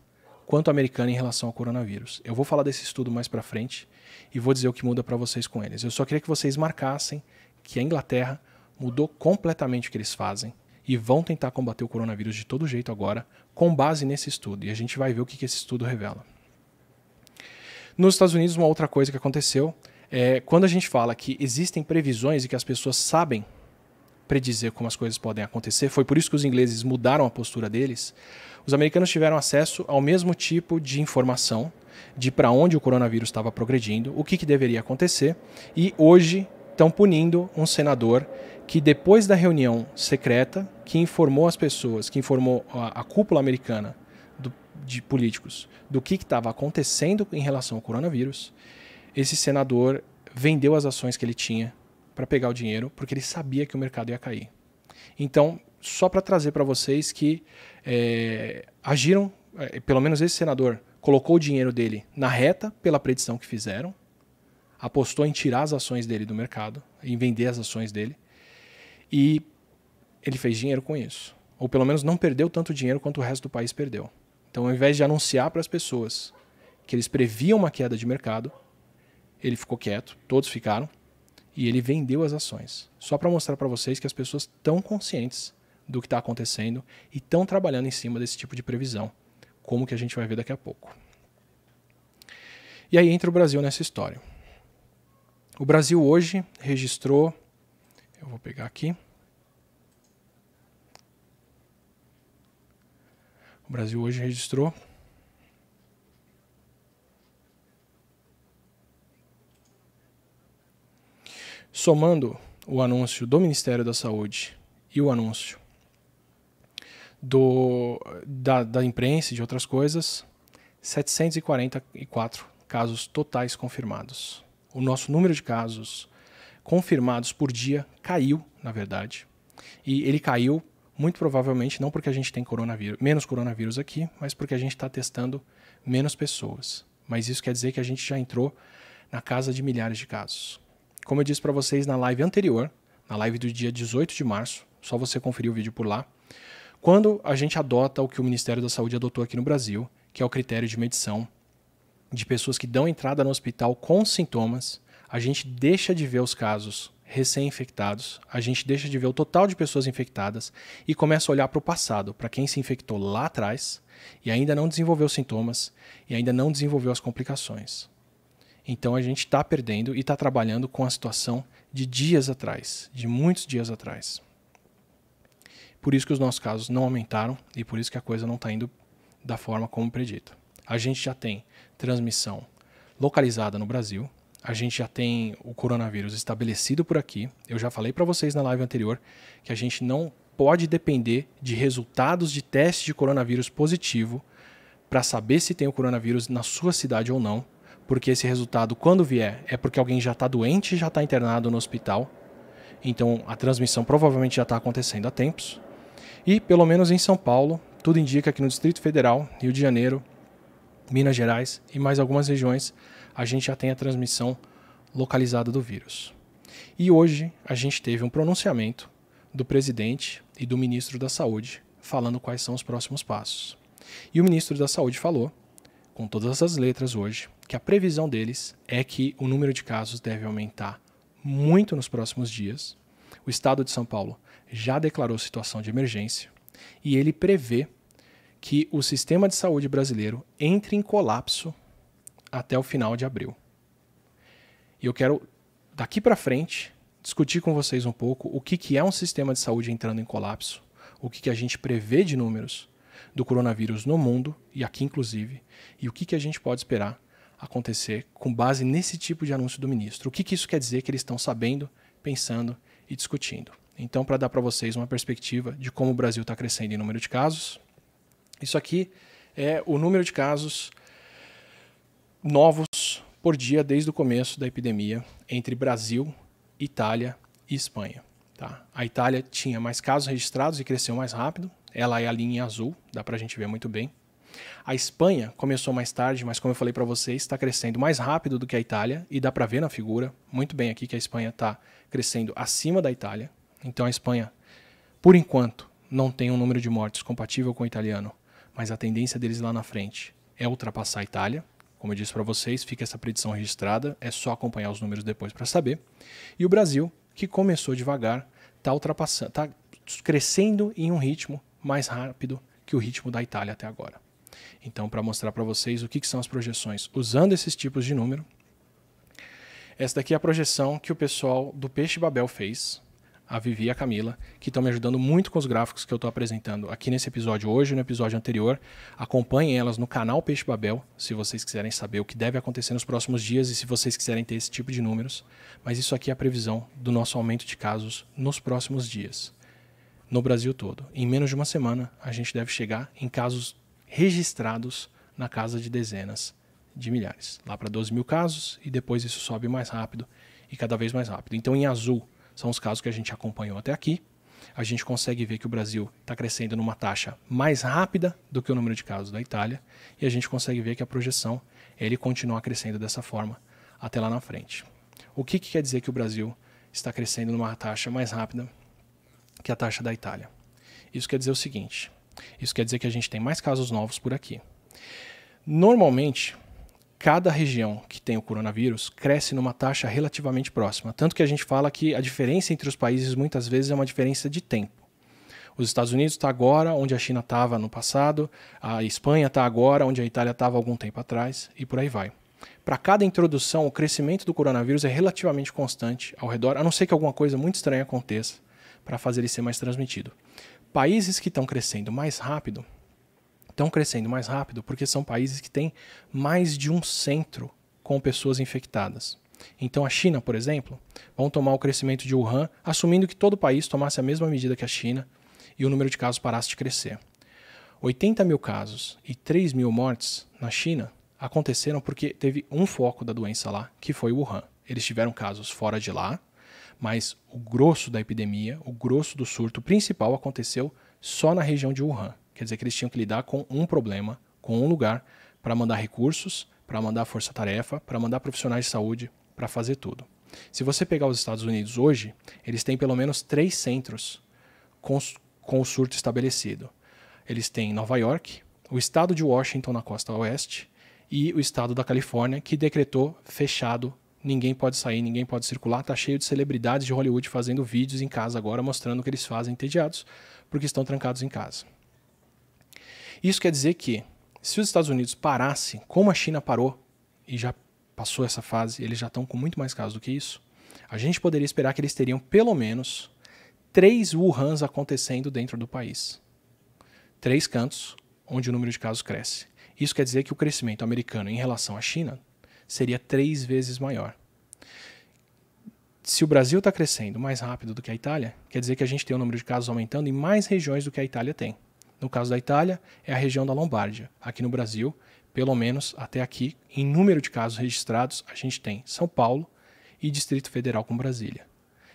quanto americana em relação ao coronavírus. Eu vou falar desse estudo mais para frente e vou dizer o que muda para vocês com eles. Eu só queria que vocês marcassem que a Inglaterra Mudou completamente o que eles fazem e vão tentar combater o coronavírus de todo jeito agora, com base nesse estudo. E a gente vai ver o que, esse estudo revela. Nos Estados Unidos, uma outra coisa que aconteceu é quando a gente fala que existem previsões e que as pessoas sabem predizer como as coisas podem acontecer, foi por isso que os ingleses mudaram a postura deles. Os americanos tiveram acesso ao mesmo tipo de informação de para onde o coronavírus estava progredindo, o que, que deveria acontecer, e hoje estão punindo um senador que depois da reunião secreta que informou as pessoas, que informou a, a cúpula americana do, de políticos do que estava acontecendo em relação ao coronavírus, esse senador vendeu as ações que ele tinha para pegar o dinheiro, porque ele sabia que o mercado ia cair. Então, só para trazer para vocês que é, agiram, é, pelo menos esse senador colocou o dinheiro dele na reta pela predição que fizeram, apostou em tirar as ações dele do mercado, em vender as ações dele, e ele fez dinheiro com isso. Ou pelo menos não perdeu tanto dinheiro quanto o resto do país perdeu. Então, ao invés de anunciar para as pessoas que eles previam uma queda de mercado, ele ficou quieto, todos ficaram, e ele vendeu as ações. Só para mostrar para vocês que as pessoas estão conscientes do que está acontecendo e estão trabalhando em cima desse tipo de previsão, como que a gente vai ver daqui a pouco. E aí entra o Brasil nessa história. O Brasil hoje registrou, eu vou pegar aqui. O Brasil hoje registrou somando o anúncio do Ministério da Saúde e o anúncio do, da, da imprensa e de outras coisas, 744 casos totais confirmados o nosso número de casos confirmados por dia caiu, na verdade. E ele caiu muito provavelmente não porque a gente tem coronavírus, menos coronavírus aqui, mas porque a gente está testando menos pessoas. Mas isso quer dizer que a gente já entrou na casa de milhares de casos. Como eu disse para vocês na live anterior, na live do dia 18 de março, só você conferir o vídeo por lá, quando a gente adota o que o Ministério da Saúde adotou aqui no Brasil, que é o critério de medição de pessoas que dão entrada no hospital com sintomas, a gente deixa de ver os casos recém-infectados, a gente deixa de ver o total de pessoas infectadas e começa a olhar para o passado, para quem se infectou lá atrás e ainda não desenvolveu sintomas e ainda não desenvolveu as complicações. Então a gente está perdendo e está trabalhando com a situação de dias atrás, de muitos dias atrás. Por isso que os nossos casos não aumentaram e por isso que a coisa não está indo da forma como predita. A gente já tem transmissão localizada no Brasil. A gente já tem o coronavírus estabelecido por aqui. Eu já falei para vocês na live anterior que a gente não pode depender de resultados de teste de coronavírus positivo para saber se tem o coronavírus na sua cidade ou não, porque esse resultado, quando vier, é porque alguém já está doente e já está internado no hospital. Então a transmissão provavelmente já está acontecendo há tempos. E, pelo menos em São Paulo, tudo indica que no Distrito Federal, Rio de Janeiro, Minas Gerais e mais algumas regiões, a gente já tem a transmissão localizada do vírus. E hoje a gente teve um pronunciamento do presidente e do ministro da Saúde falando quais são os próximos passos. E o ministro da Saúde falou, com todas as letras hoje, que a previsão deles é que o número de casos deve aumentar muito nos próximos dias. O estado de São Paulo já declarou situação de emergência e ele prevê que o sistema de saúde brasileiro entre em colapso até o final de abril. E eu quero, daqui para frente, discutir com vocês um pouco o que, que é um sistema de saúde entrando em colapso, o que, que a gente prevê de números do coronavírus no mundo, e aqui inclusive, e o que, que a gente pode esperar acontecer com base nesse tipo de anúncio do ministro. O que, que isso quer dizer que eles estão sabendo, pensando e discutindo. Então, para dar para vocês uma perspectiva de como o Brasil está crescendo em número de casos, isso aqui é o número de casos novos por dia desde o começo da epidemia entre Brasil, Itália e Espanha. Tá? A Itália tinha mais casos registrados e cresceu mais rápido. Ela é a linha azul, dá para a gente ver muito bem. A Espanha começou mais tarde, mas como eu falei para vocês, está crescendo mais rápido do que a Itália e dá para ver na figura muito bem aqui que a Espanha está crescendo acima da Itália. Então a Espanha, por enquanto, não tem um número de mortes compatível com o italiano mas a tendência deles lá na frente é ultrapassar a Itália. Como eu disse para vocês, fica essa predição registrada, é só acompanhar os números depois para saber. E o Brasil, que começou devagar, está ultrapassando, está crescendo em um ritmo mais rápido que o ritmo da Itália até agora. Então, para mostrar para vocês o que, que, são as projeções usando esses tipos de número, essa daqui é a projeção que o pessoal do Peixe Babel fez a Vivi e a Camila, que estão me ajudando muito com os gráficos que eu estou apresentando aqui nesse episódio hoje e no episódio anterior. Acompanhem elas no canal Peixe Babel, se vocês quiserem saber o que deve acontecer nos próximos dias e se vocês quiserem ter esse tipo de números. Mas isso aqui é a previsão do nosso aumento de casos nos próximos dias, no Brasil todo. Em menos de uma semana, a gente deve chegar em casos registrados na casa de dezenas de milhares, lá para 12 mil casos, e depois isso sobe mais rápido e cada vez mais rápido. Então, em azul, são os casos que a gente acompanhou até aqui. A gente consegue ver que o Brasil está crescendo numa taxa mais rápida do que o número de casos da Itália, e a gente consegue ver que a projeção é ele continuar crescendo dessa forma até lá na frente. O que, que quer dizer que o Brasil está crescendo numa taxa mais rápida que a taxa da Itália? Isso quer dizer o seguinte: isso quer dizer que a gente tem mais casos novos por aqui. Normalmente, cada região que tem o coronavírus cresce numa taxa relativamente próxima. Tanto que a gente fala que a diferença entre os países muitas vezes é uma diferença de tempo. Os Estados Unidos está agora onde a China estava no passado, a Espanha está agora onde a Itália estava algum tempo atrás e por aí vai. Para cada introdução, o crescimento do coronavírus é relativamente constante ao redor, a não ser que alguma coisa muito estranha aconteça para fazer ele ser mais transmitido. Países que estão crescendo mais rápido estão crescendo mais rápido porque são países que têm mais de um centro com pessoas infectadas. Então a China, por exemplo, vão tomar o crescimento de Wuhan, assumindo que todo o país tomasse a mesma medida que a China e o número de casos parasse de crescer. 80 mil casos e 3 mil mortes na China aconteceram porque teve um foco da doença lá, que foi Wuhan. Eles tiveram casos fora de lá, mas o grosso da epidemia, o grosso do surto principal aconteceu só na região de Wuhan. Quer dizer que eles tinham que lidar com um problema, com um lugar, para mandar recursos, para mandar força-tarefa, para mandar profissionais de saúde, para fazer tudo. Se você pegar os Estados Unidos hoje, eles têm pelo menos três centros com, com o surto estabelecido. Eles têm Nova York, o estado de Washington na costa oeste e o estado da Califórnia, que decretou fechado ninguém pode sair, ninguém pode circular. Está cheio de celebridades de Hollywood fazendo vídeos em casa agora mostrando o que eles fazem entediados porque estão trancados em casa. Isso quer dizer que, se os Estados Unidos parassem, como a China parou, e já passou essa fase, eles já estão com muito mais casos do que isso, a gente poderia esperar que eles teriam pelo menos três Wuhans acontecendo dentro do país. Três cantos onde o número de casos cresce. Isso quer dizer que o crescimento americano em relação à China seria três vezes maior. Se o Brasil está crescendo mais rápido do que a Itália, quer dizer que a gente tem o número de casos aumentando em mais regiões do que a Itália tem. No caso da Itália, é a região da Lombardia. Aqui no Brasil, pelo menos até aqui, em número de casos registrados, a gente tem São Paulo e Distrito Federal com Brasília.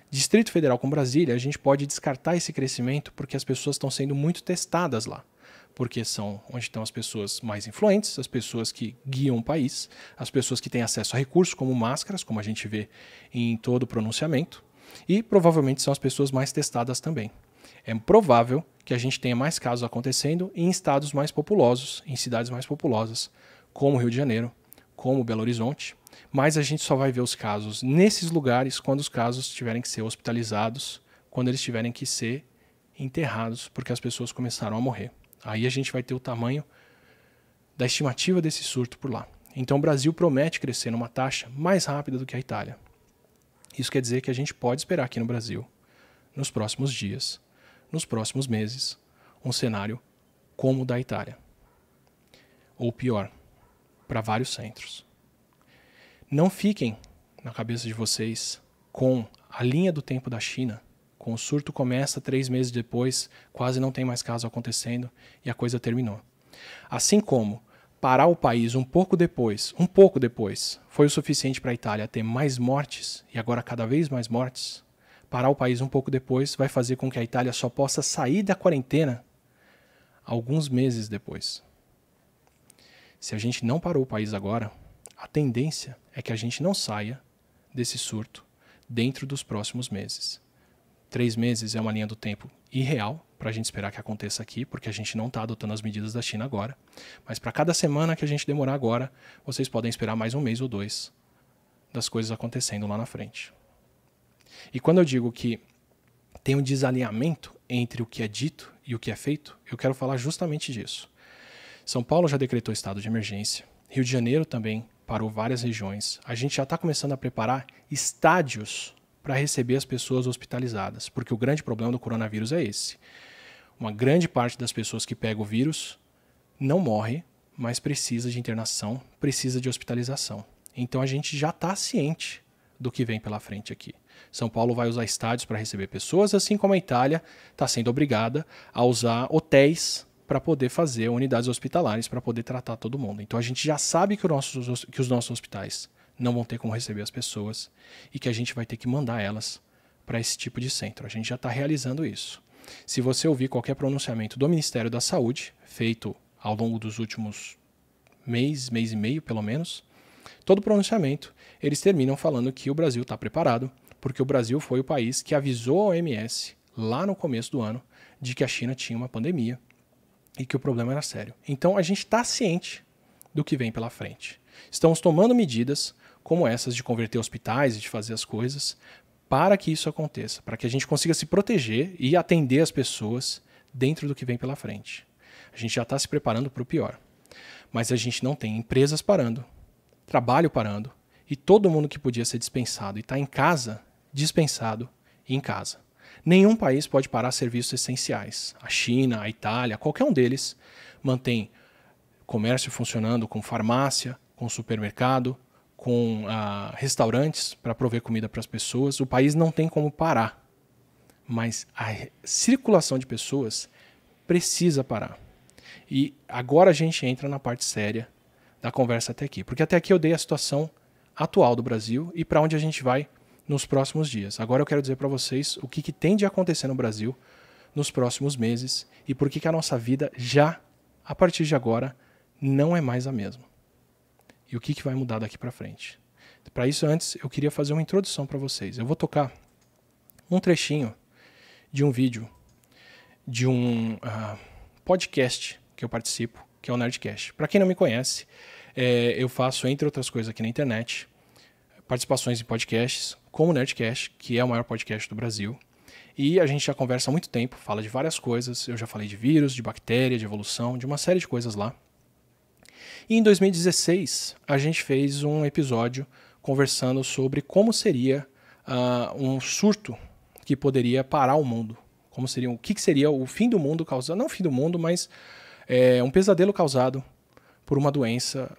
Distrito Federal com Brasília, a gente pode descartar esse crescimento porque as pessoas estão sendo muito testadas lá. Porque são onde estão as pessoas mais influentes, as pessoas que guiam o país, as pessoas que têm acesso a recursos como máscaras, como a gente vê em todo o pronunciamento, e provavelmente são as pessoas mais testadas também é provável que a gente tenha mais casos acontecendo em estados mais populosos, em cidades mais populosas, como Rio de Janeiro, como Belo Horizonte, mas a gente só vai ver os casos nesses lugares quando os casos tiverem que ser hospitalizados, quando eles tiverem que ser enterrados, porque as pessoas começaram a morrer. Aí a gente vai ter o tamanho da estimativa desse surto por lá. Então o Brasil promete crescer numa taxa mais rápida do que a Itália. Isso quer dizer que a gente pode esperar aqui no Brasil, nos próximos dias, nos próximos meses, um cenário como o da Itália. Ou pior, para vários centros. Não fiquem na cabeça de vocês com a linha do tempo da China, com o surto começa três meses depois, quase não tem mais caso acontecendo e a coisa terminou. Assim como parar o país um pouco depois, um pouco depois, foi o suficiente para a Itália ter mais mortes e agora cada vez mais mortes, parar o país um pouco depois vai fazer com que a Itália só possa sair da quarentena alguns meses depois. Se a gente não parou o país agora, a tendência é que a gente não saia desse surto dentro dos próximos meses. Três meses é uma linha do tempo irreal para a gente esperar que aconteça aqui, porque a gente não está adotando as medidas da China agora. Mas para cada semana que a gente demorar agora, vocês podem esperar mais um mês ou dois das coisas acontecendo lá na frente. E quando eu digo que tem um desalinhamento entre o que é dito e o que é feito, eu quero falar justamente disso. São Paulo já decretou estado de emergência, Rio de Janeiro também parou várias regiões. A gente já está começando a preparar estádios para receber as pessoas hospitalizadas, porque o grande problema do coronavírus é esse. Uma grande parte das pessoas que pega o vírus não morre, mas precisa de internação, precisa de hospitalização. Então a gente já está ciente do que vem pela frente aqui. São Paulo vai usar estádios para receber pessoas, assim como a Itália está sendo obrigada a usar hotéis para poder fazer unidades hospitalares para poder tratar todo mundo. Então a gente já sabe que, nosso, que os nossos hospitais não vão ter como receber as pessoas e que a gente vai ter que mandar elas para esse tipo de centro. A gente já está realizando isso. Se você ouvir qualquer pronunciamento do Ministério da Saúde, feito ao longo dos últimos mês, mês e meio pelo menos, todo pronunciamento, eles terminam falando que o Brasil está preparado, porque o Brasil foi o país que avisou a OMS lá no começo do ano de que a China tinha uma pandemia e que o problema era sério. Então a gente está ciente do que vem pela frente. Estamos tomando medidas como essas de converter hospitais e de fazer as coisas para que isso aconteça, para que a gente consiga se proteger e atender as pessoas dentro do que vem pela frente. A gente já está se preparando para o pior. Mas a gente não tem empresas parando, trabalho parando e todo mundo que podia ser dispensado e está em casa dispensado em casa. Nenhum país pode parar serviços essenciais. A China, a Itália, qualquer um deles mantém comércio funcionando com farmácia, com supermercado, com ah, restaurantes para prover comida para as pessoas. O país não tem como parar, mas a circulação de pessoas precisa parar. E agora a gente entra na parte séria da conversa até aqui, porque até aqui eu dei a situação atual do Brasil e para onde a gente vai nos próximos dias. Agora eu quero dizer para vocês o que, que, tem de acontecer no Brasil nos próximos meses e por que, que a nossa vida já, a partir de agora, não é mais a mesma. E o que, que vai mudar daqui para frente. Para isso, antes, eu queria fazer uma introdução para vocês. Eu vou tocar um trechinho de um vídeo de um uh, podcast que eu participo, que é o Nerdcast. Para quem não me conhece, é, eu faço, entre outras coisas aqui na internet, participações em podcasts, com o Nerdcast, que é o maior podcast do Brasil. E a gente já conversa há muito tempo, fala de várias coisas. Eu já falei de vírus, de bactéria, de evolução, de uma série de coisas lá. E em 2016, a gente fez um episódio conversando sobre como seria uh, um surto que poderia parar o mundo. Como seria, o que, seria o fim do mundo causado, não o fim do mundo, mas é, um pesadelo causado por uma doença,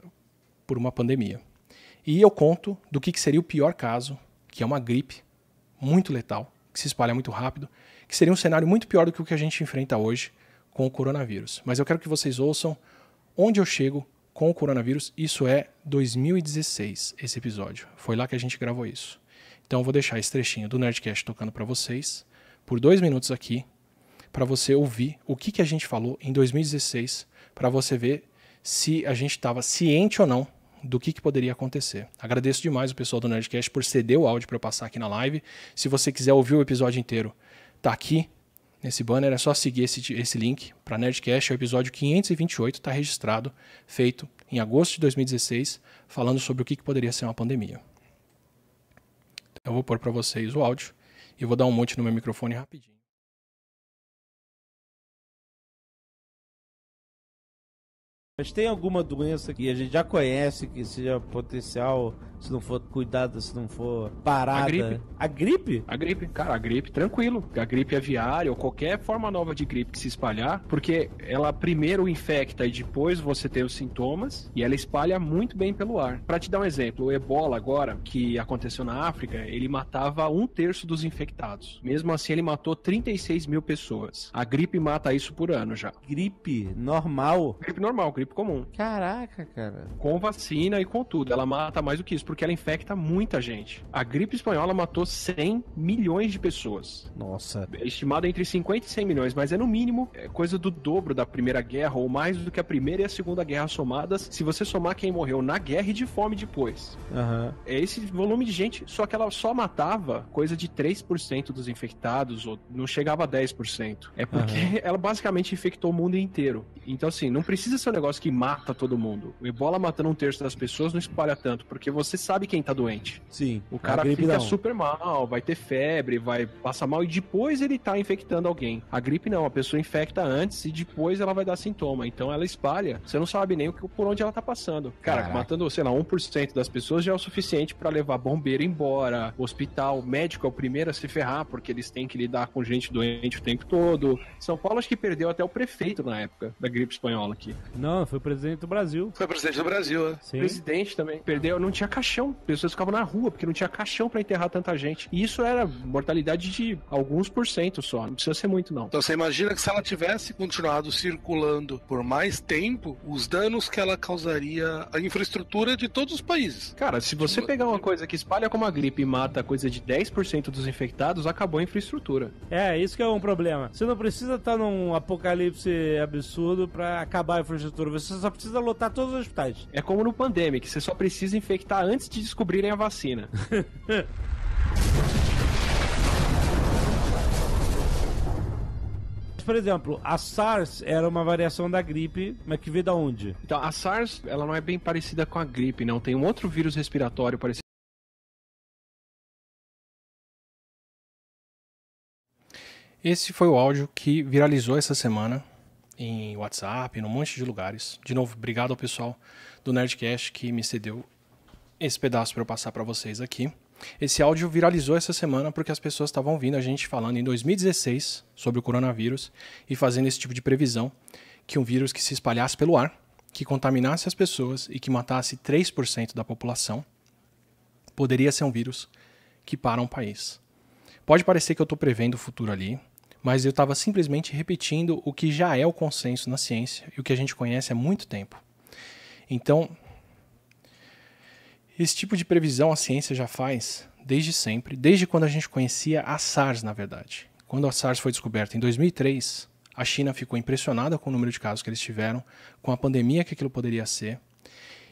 por uma pandemia. E eu conto do que, que seria o pior caso que é uma gripe muito letal, que se espalha muito rápido, que seria um cenário muito pior do que o que a gente enfrenta hoje com o coronavírus. Mas eu quero que vocês ouçam onde eu chego com o coronavírus. Isso é 2016, esse episódio. Foi lá que a gente gravou isso. Então eu vou deixar esse trechinho do Nerdcast tocando para vocês por dois minutos aqui, para você ouvir o que, que a gente falou em 2016, para você ver se a gente estava ciente ou não do que, que poderia acontecer. Agradeço demais o pessoal do Nerdcast por ceder o áudio para eu passar aqui na live. Se você quiser ouvir o episódio inteiro, tá aqui nesse banner. É só seguir esse, esse link para Nerdcast. É o episódio 528, está registrado, feito em agosto de 2016, falando sobre o que, que poderia ser uma pandemia. Eu vou pôr para vocês o áudio e vou dar um monte no meu microfone rapidinho. Mas tem alguma doença que a gente já conhece que seja potencial se não for cuidada, se não for parada. A gripe. A gripe? A gripe, cara, a gripe, tranquilo. A gripe aviária ou qualquer forma nova de gripe que se espalhar, porque ela primeiro infecta e depois você tem os sintomas e ela espalha muito bem pelo ar. Para te dar um exemplo, o ebola agora, que aconteceu na África, ele matava um terço dos infectados. Mesmo assim, ele matou 36 mil pessoas. A gripe mata isso por ano já. Gripe normal? Gripe normal, gripe comum. Caraca, cara. Com vacina e com tudo. Ela mata mais do que isso porque ela infecta muita gente. A gripe espanhola matou 100 milhões de pessoas. Nossa. É estimado entre 50 e 100 milhões, mas é no mínimo é coisa do dobro da Primeira Guerra, ou mais do que a Primeira e a Segunda Guerra somadas, se você somar quem morreu na guerra e de fome depois. Uhum. É esse volume de gente, só que ela só matava coisa de 3% dos infectados, ou não chegava a 10%. É porque uhum. ela basicamente infectou o mundo inteiro. Então, assim, não precisa ser um negócio que mata todo mundo. O ebola matando um terço das pessoas não espalha tanto, porque você sabe quem tá doente. Sim. O é cara fica não. super mal, vai ter febre, vai passar mal e depois ele tá infectando alguém. A gripe não, a pessoa infecta antes e depois ela vai dar sintoma. Então ela espalha. Você não sabe nem o que, por onde ela tá passando. Cara, Caraca. matando, sei lá, 1% das pessoas já é o suficiente para levar bombeiro embora, hospital, médico é o primeiro a se ferrar porque eles têm que lidar com gente doente o tempo todo. São Paulo acho que perdeu até o prefeito na época da gripe espanhola aqui. Não, foi presidente do Brasil. Foi presidente do Brasil, né? Sim. Presidente também. Perdeu, não tinha cachorro caixão. Pessoas ficavam na rua, porque não tinha caixão para enterrar tanta gente. E isso era mortalidade de alguns por cento só. Não precisa ser muito, não. Então você imagina que se ela tivesse continuado circulando por mais tempo, os danos que ela causaria à infraestrutura de todos os países. Cara, se você pegar uma coisa que espalha como a gripe e mata coisa de 10% dos infectados, acabou a infraestrutura. É, isso que é um problema. Você não precisa estar tá num apocalipse absurdo para acabar a infraestrutura. Você só precisa lotar todos os hospitais. É como no Pandemic, você só precisa infectar antes antes de descobrirem a vacina. por exemplo, a SARS era uma variação da gripe, mas que veio da onde? Então, a SARS, ela não é bem parecida com a gripe, não. Tem um outro vírus respiratório parecido. Esse foi o áudio que viralizou essa semana em WhatsApp, num monte de lugares. De novo, obrigado ao pessoal do Nerdcast que me cedeu esse pedaço para eu passar para vocês aqui. Esse áudio viralizou essa semana porque as pessoas estavam ouvindo a gente falando em 2016 sobre o coronavírus e fazendo esse tipo de previsão que um vírus que se espalhasse pelo ar, que contaminasse as pessoas e que matasse 3% da população, poderia ser um vírus que para um país. Pode parecer que eu estou prevendo o futuro ali, mas eu estava simplesmente repetindo o que já é o consenso na ciência e o que a gente conhece há muito tempo. Então, esse tipo de previsão a ciência já faz desde sempre, desde quando a gente conhecia a SARS, na verdade. Quando a SARS foi descoberta em 2003, a China ficou impressionada com o número de casos que eles tiveram, com a pandemia que aquilo poderia ser,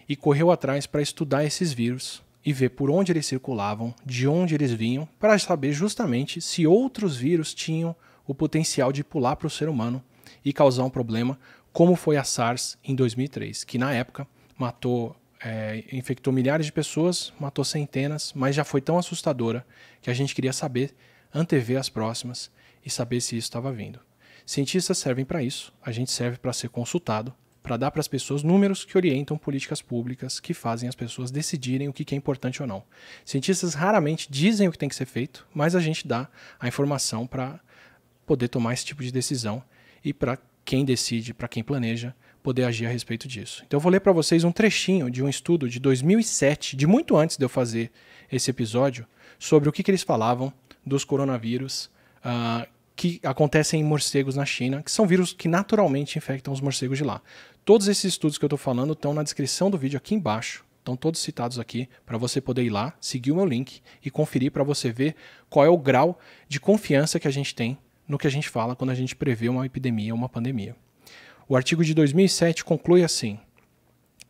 e correu atrás para estudar esses vírus e ver por onde eles circulavam, de onde eles vinham, para saber justamente se outros vírus tinham o potencial de pular para o ser humano e causar um problema, como foi a SARS em 2003, que na época matou é, infectou milhares de pessoas, matou centenas, mas já foi tão assustadora que a gente queria saber, antever as próximas e saber se isso estava vindo. Cientistas servem para isso, a gente serve para ser consultado, para dar para as pessoas números que orientam políticas públicas que fazem as pessoas decidirem o que é importante ou não. Cientistas raramente dizem o que tem que ser feito, mas a gente dá a informação para poder tomar esse tipo de decisão e para quem decide, para quem planeja, poder agir a respeito disso. Então eu vou ler para vocês um trechinho de um estudo de 2007, de muito antes de eu fazer esse episódio, sobre o que, que eles falavam dos coronavírus uh, que acontecem em morcegos na China, que são vírus que naturalmente infectam os morcegos de lá. Todos esses estudos que eu estou falando estão na descrição do vídeo aqui embaixo. Estão todos citados aqui para você poder ir lá, seguir o meu link e conferir para você ver qual é o grau de confiança que a gente tem no que a gente fala quando a gente prevê uma epidemia ou uma pandemia. O artigo de 2007 conclui assim: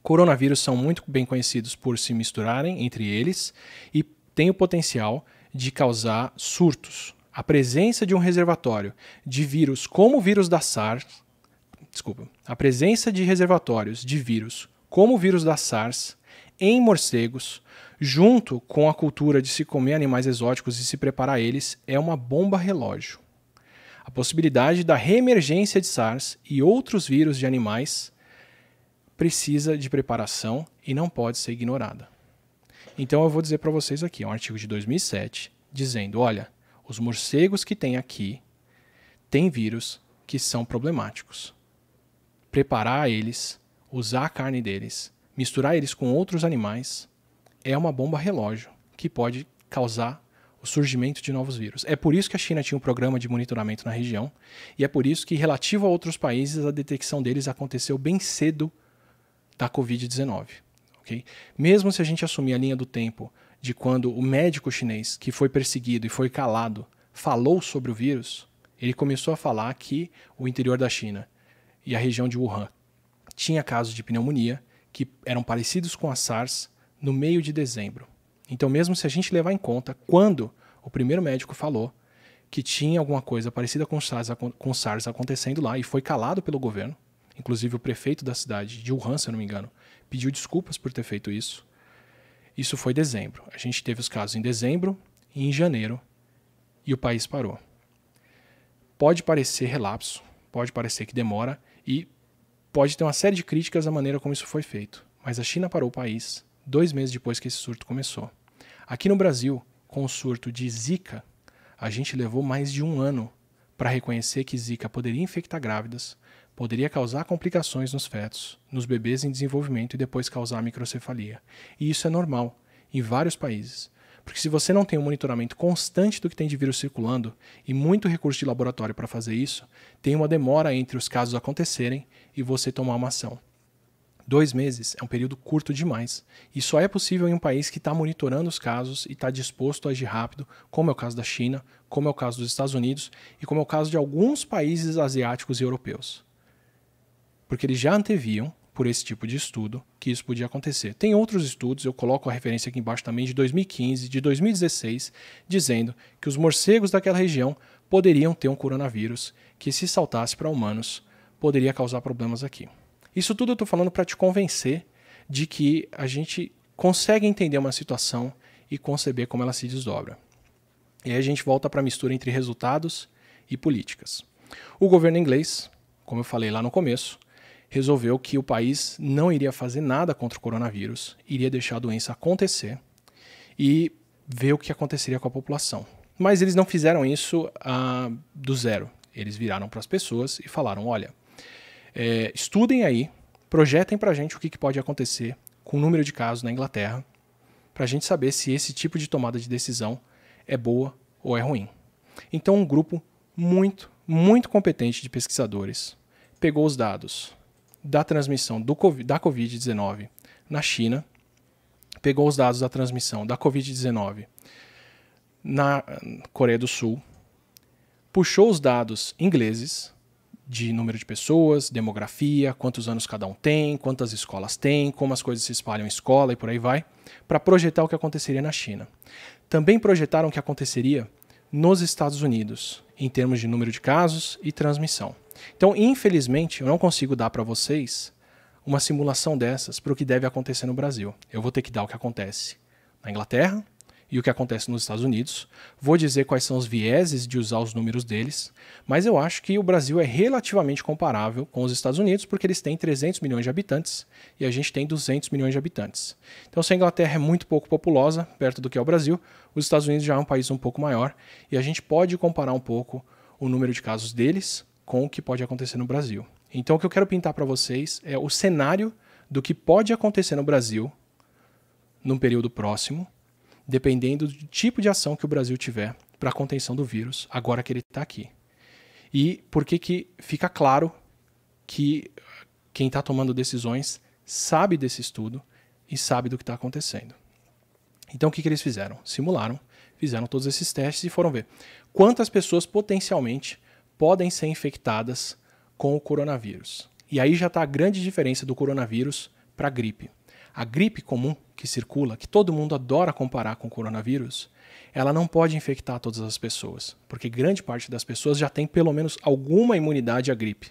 coronavírus são muito bem conhecidos por se misturarem entre eles e têm o potencial de causar surtos. A presença de um reservatório de vírus como o vírus da SARS, desculpa, a presença de reservatórios de vírus como o vírus da SARS em morcegos, junto com a cultura de se comer animais exóticos e se preparar eles, é uma bomba relógio a possibilidade da reemergência de SARS e outros vírus de animais precisa de preparação e não pode ser ignorada. Então eu vou dizer para vocês aqui, é um artigo de 2007, dizendo, olha, os morcegos que tem aqui têm vírus que são problemáticos. Preparar eles, usar a carne deles, misturar eles com outros animais é uma bomba relógio que pode causar o surgimento de novos vírus. É por isso que a China tinha um programa de monitoramento na região e é por isso que, relativo a outros países, a detecção deles aconteceu bem cedo da Covid-19. Okay? Mesmo se a gente assumir a linha do tempo de quando o médico chinês que foi perseguido e foi calado falou sobre o vírus, ele começou a falar que o interior da China e a região de Wuhan tinha casos de pneumonia que eram parecidos com a SARS no meio de dezembro então, mesmo se a gente levar em conta quando o primeiro médico falou que tinha alguma coisa parecida com SARS, com SARS acontecendo lá e foi calado pelo governo, inclusive o prefeito da cidade, de Wuhan, se eu não me engano, pediu desculpas por ter feito isso. Isso foi dezembro. A gente teve os casos em dezembro e em janeiro e o país parou. Pode parecer relapso, pode parecer que demora e pode ter uma série de críticas à maneira como isso foi feito, mas a China parou o país dois meses depois que esse surto começou. Aqui no Brasil, com o surto de Zika, a gente levou mais de um ano para reconhecer que Zika poderia infectar grávidas, poderia causar complicações nos fetos, nos bebês em desenvolvimento e depois causar microcefalia. E isso é normal em vários países. Porque se você não tem um monitoramento constante do que tem de vírus circulando e muito recurso de laboratório para fazer isso, tem uma demora entre os casos acontecerem e você tomar uma ação. Dois meses é um período curto demais e só é possível em um país que está monitorando os casos e está disposto a agir rápido, como é o caso da China, como é o caso dos Estados Unidos e como é o caso de alguns países asiáticos e europeus. Porque eles já anteviam, por esse tipo de estudo, que isso podia acontecer. Tem outros estudos, eu coloco a referência aqui embaixo também, de 2015, de 2016, dizendo que os morcegos daquela região poderiam ter um coronavírus que, se saltasse para humanos, poderia causar problemas aqui. Isso tudo eu estou falando para te convencer de que a gente consegue entender uma situação e conceber como ela se desdobra. E aí a gente volta para a mistura entre resultados e políticas. O governo inglês, como eu falei lá no começo, resolveu que o país não iria fazer nada contra o coronavírus, iria deixar a doença acontecer e ver o que aconteceria com a população. Mas eles não fizeram isso ah, do zero. Eles viraram para as pessoas e falaram: olha, é, estudem aí, projetem para a gente o que, que pode acontecer com o número de casos na Inglaterra, para a gente saber se esse tipo de tomada de decisão é boa ou é ruim. Então, um grupo muito, muito competente de pesquisadores pegou os dados da transmissão COVID, da Covid-19 na China, pegou os dados da transmissão da Covid-19 na Coreia do Sul, puxou os dados ingleses de número de pessoas, demografia, quantos anos cada um tem, quantas escolas tem, como as coisas se espalham em escola e por aí vai, para projetar o que aconteceria na China. Também projetaram o que aconteceria nos Estados Unidos, em termos de número de casos e transmissão. Então, infelizmente, eu não consigo dar para vocês uma simulação dessas para o que deve acontecer no Brasil. Eu vou ter que dar o que acontece na Inglaterra, e o que acontece nos Estados Unidos. Vou dizer quais são os vieses de usar os números deles, mas eu acho que o Brasil é relativamente comparável com os Estados Unidos, porque eles têm 300 milhões de habitantes e a gente tem 200 milhões de habitantes. Então, se a Inglaterra é muito pouco populosa, perto do que é o Brasil, os Estados Unidos já é um país um pouco maior e a gente pode comparar um pouco o número de casos deles com o que pode acontecer no Brasil. Então, o que eu quero pintar para vocês é o cenário do que pode acontecer no Brasil num período próximo dependendo do tipo de ação que o Brasil tiver para a contenção do vírus, agora que ele está aqui. E por que, que fica claro que quem está tomando decisões sabe desse estudo e sabe do que está acontecendo. Então o que, que eles fizeram? Simularam, fizeram todos esses testes e foram ver quantas pessoas potencialmente podem ser infectadas com o coronavírus. E aí já está a grande diferença do coronavírus para a gripe. A gripe comum que circula, que todo mundo adora comparar com o coronavírus, ela não pode infectar todas as pessoas, porque grande parte das pessoas já tem pelo menos alguma imunidade à gripe.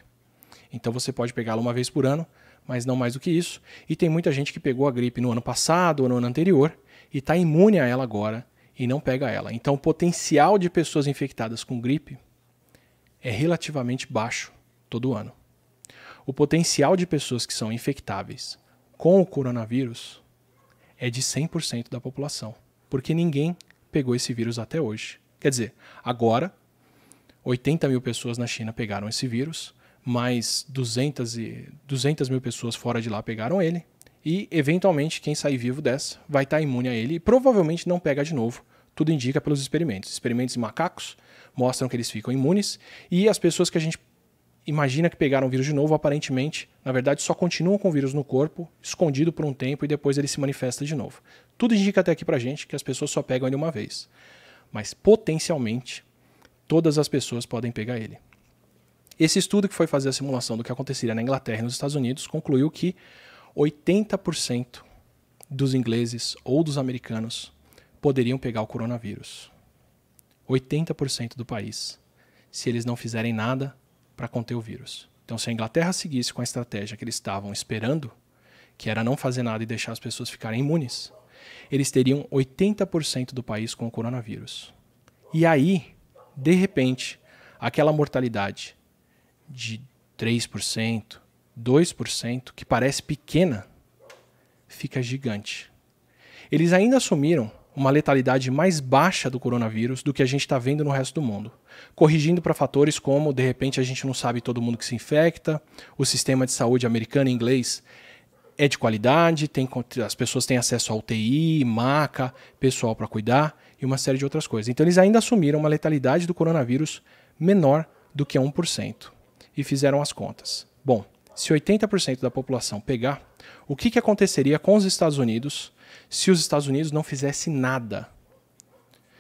Então você pode pegá-la uma vez por ano, mas não mais do que isso. E tem muita gente que pegou a gripe no ano passado ou no ano anterior e está imune a ela agora e não pega ela. Então o potencial de pessoas infectadas com gripe é relativamente baixo todo ano. O potencial de pessoas que são infectáveis com o coronavírus é de 100% da população, porque ninguém pegou esse vírus até hoje. Quer dizer, agora 80 mil pessoas na China pegaram esse vírus, mais 200, e, 200 mil pessoas fora de lá pegaram ele, e eventualmente quem sair vivo dessa vai estar tá imune a ele e provavelmente não pega de novo. Tudo indica pelos experimentos. Experimentos em macacos mostram que eles ficam imunes e as pessoas que a gente imagina que pegaram o vírus de novo, aparentemente, na verdade, só continuam com o vírus no corpo, escondido por um tempo e depois ele se manifesta de novo. Tudo indica até aqui pra gente que as pessoas só pegam ele uma vez. Mas potencialmente, todas as pessoas podem pegar ele. Esse estudo que foi fazer a simulação do que aconteceria na Inglaterra e nos Estados Unidos concluiu que 80% dos ingleses ou dos americanos poderiam pegar o coronavírus. 80% do país. Se eles não fizerem nada, para conter o vírus. Então, se a Inglaterra seguisse com a estratégia que eles estavam esperando, que era não fazer nada e deixar as pessoas ficarem imunes, eles teriam 80% do país com o coronavírus. E aí, de repente, aquela mortalidade de 3%, 2%, que parece pequena, fica gigante. Eles ainda assumiram uma letalidade mais baixa do coronavírus do que a gente está vendo no resto do mundo corrigindo para fatores como, de repente, a gente não sabe todo mundo que se infecta, o sistema de saúde americano e inglês é de qualidade, tem, as pessoas têm acesso a UTI, maca, pessoal para cuidar e uma série de outras coisas. Então, eles ainda assumiram uma letalidade do coronavírus menor do que 1% e fizeram as contas. Bom, se 80% da população pegar, o que, que aconteceria com os Estados Unidos se os Estados Unidos não fizesse nada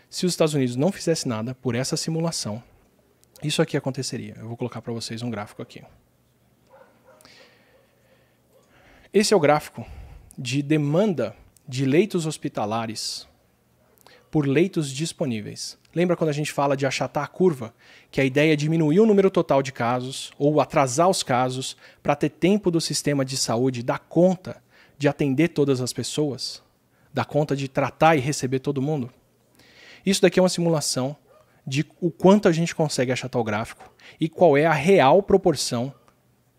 se os Estados Unidos não fizesse nada por essa simulação, isso aqui aconteceria. Eu vou colocar para vocês um gráfico aqui. Esse é o gráfico de demanda de leitos hospitalares por leitos disponíveis. Lembra quando a gente fala de achatar a curva, que a ideia é diminuir o número total de casos ou atrasar os casos para ter tempo do sistema de saúde dar conta de atender todas as pessoas, dar conta de tratar e receber todo mundo? Isso daqui é uma simulação de o quanto a gente consegue achatar o gráfico e qual é a real proporção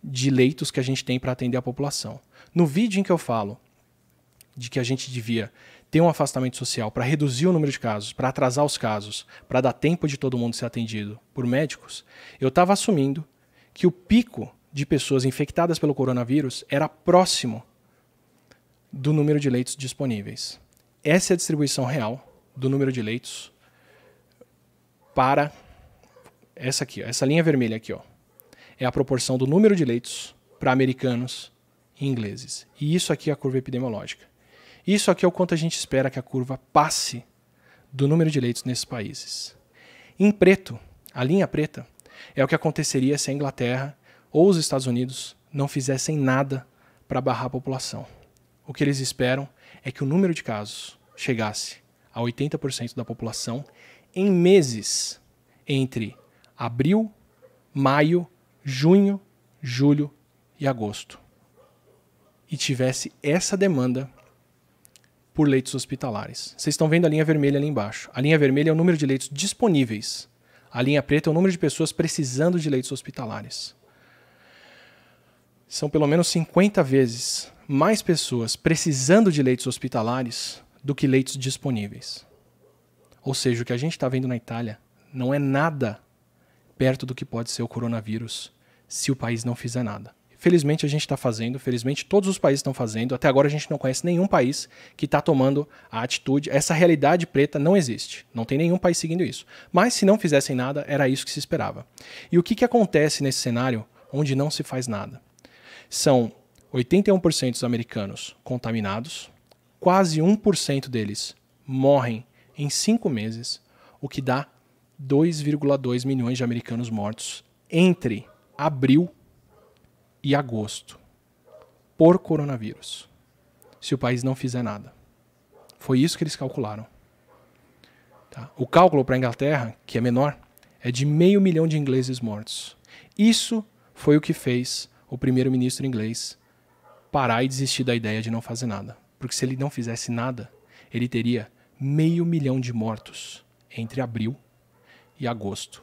de leitos que a gente tem para atender a população. No vídeo em que eu falo de que a gente devia ter um afastamento social para reduzir o número de casos, para atrasar os casos, para dar tempo de todo mundo ser atendido por médicos, eu estava assumindo que o pico de pessoas infectadas pelo coronavírus era próximo do número de leitos disponíveis. Essa é a distribuição real do número de leitos para essa aqui, essa linha vermelha aqui, ó, é a proporção do número de leitos para americanos e ingleses. E isso aqui é a curva epidemiológica. Isso aqui é o quanto a gente espera que a curva passe do número de leitos nesses países. Em preto, a linha preta, é o que aconteceria se a Inglaterra ou os Estados Unidos não fizessem nada para barrar a população. O que eles esperam é que o número de casos chegasse a 80% da população em meses entre abril, maio, junho, julho e agosto. E tivesse essa demanda por leitos hospitalares. Vocês estão vendo a linha vermelha ali embaixo. A linha vermelha é o número de leitos disponíveis. A linha preta é o número de pessoas precisando de leitos hospitalares. São pelo menos 50 vezes mais pessoas precisando de leitos hospitalares do que leitos disponíveis. Ou seja, o que a gente está vendo na Itália não é nada perto do que pode ser o coronavírus se o país não fizer nada. Felizmente a gente está fazendo, felizmente todos os países estão fazendo. Até agora a gente não conhece nenhum país que está tomando a atitude. Essa realidade preta não existe. Não tem nenhum país seguindo isso. Mas se não fizessem nada, era isso que se esperava. E o que, que acontece nesse cenário onde não se faz nada? São 81% dos americanos contaminados, quase 1% deles morrem em cinco meses, o que dá 2,2 milhões de americanos mortos entre abril e agosto por coronavírus, se o país não fizer nada. Foi isso que eles calcularam. Tá? O cálculo para a Inglaterra, que é menor, é de meio milhão de ingleses mortos. Isso foi o que fez o primeiro-ministro inglês parar e desistir da ideia de não fazer nada. Porque se ele não fizesse nada, ele teria meio milhão de mortos entre abril e agosto.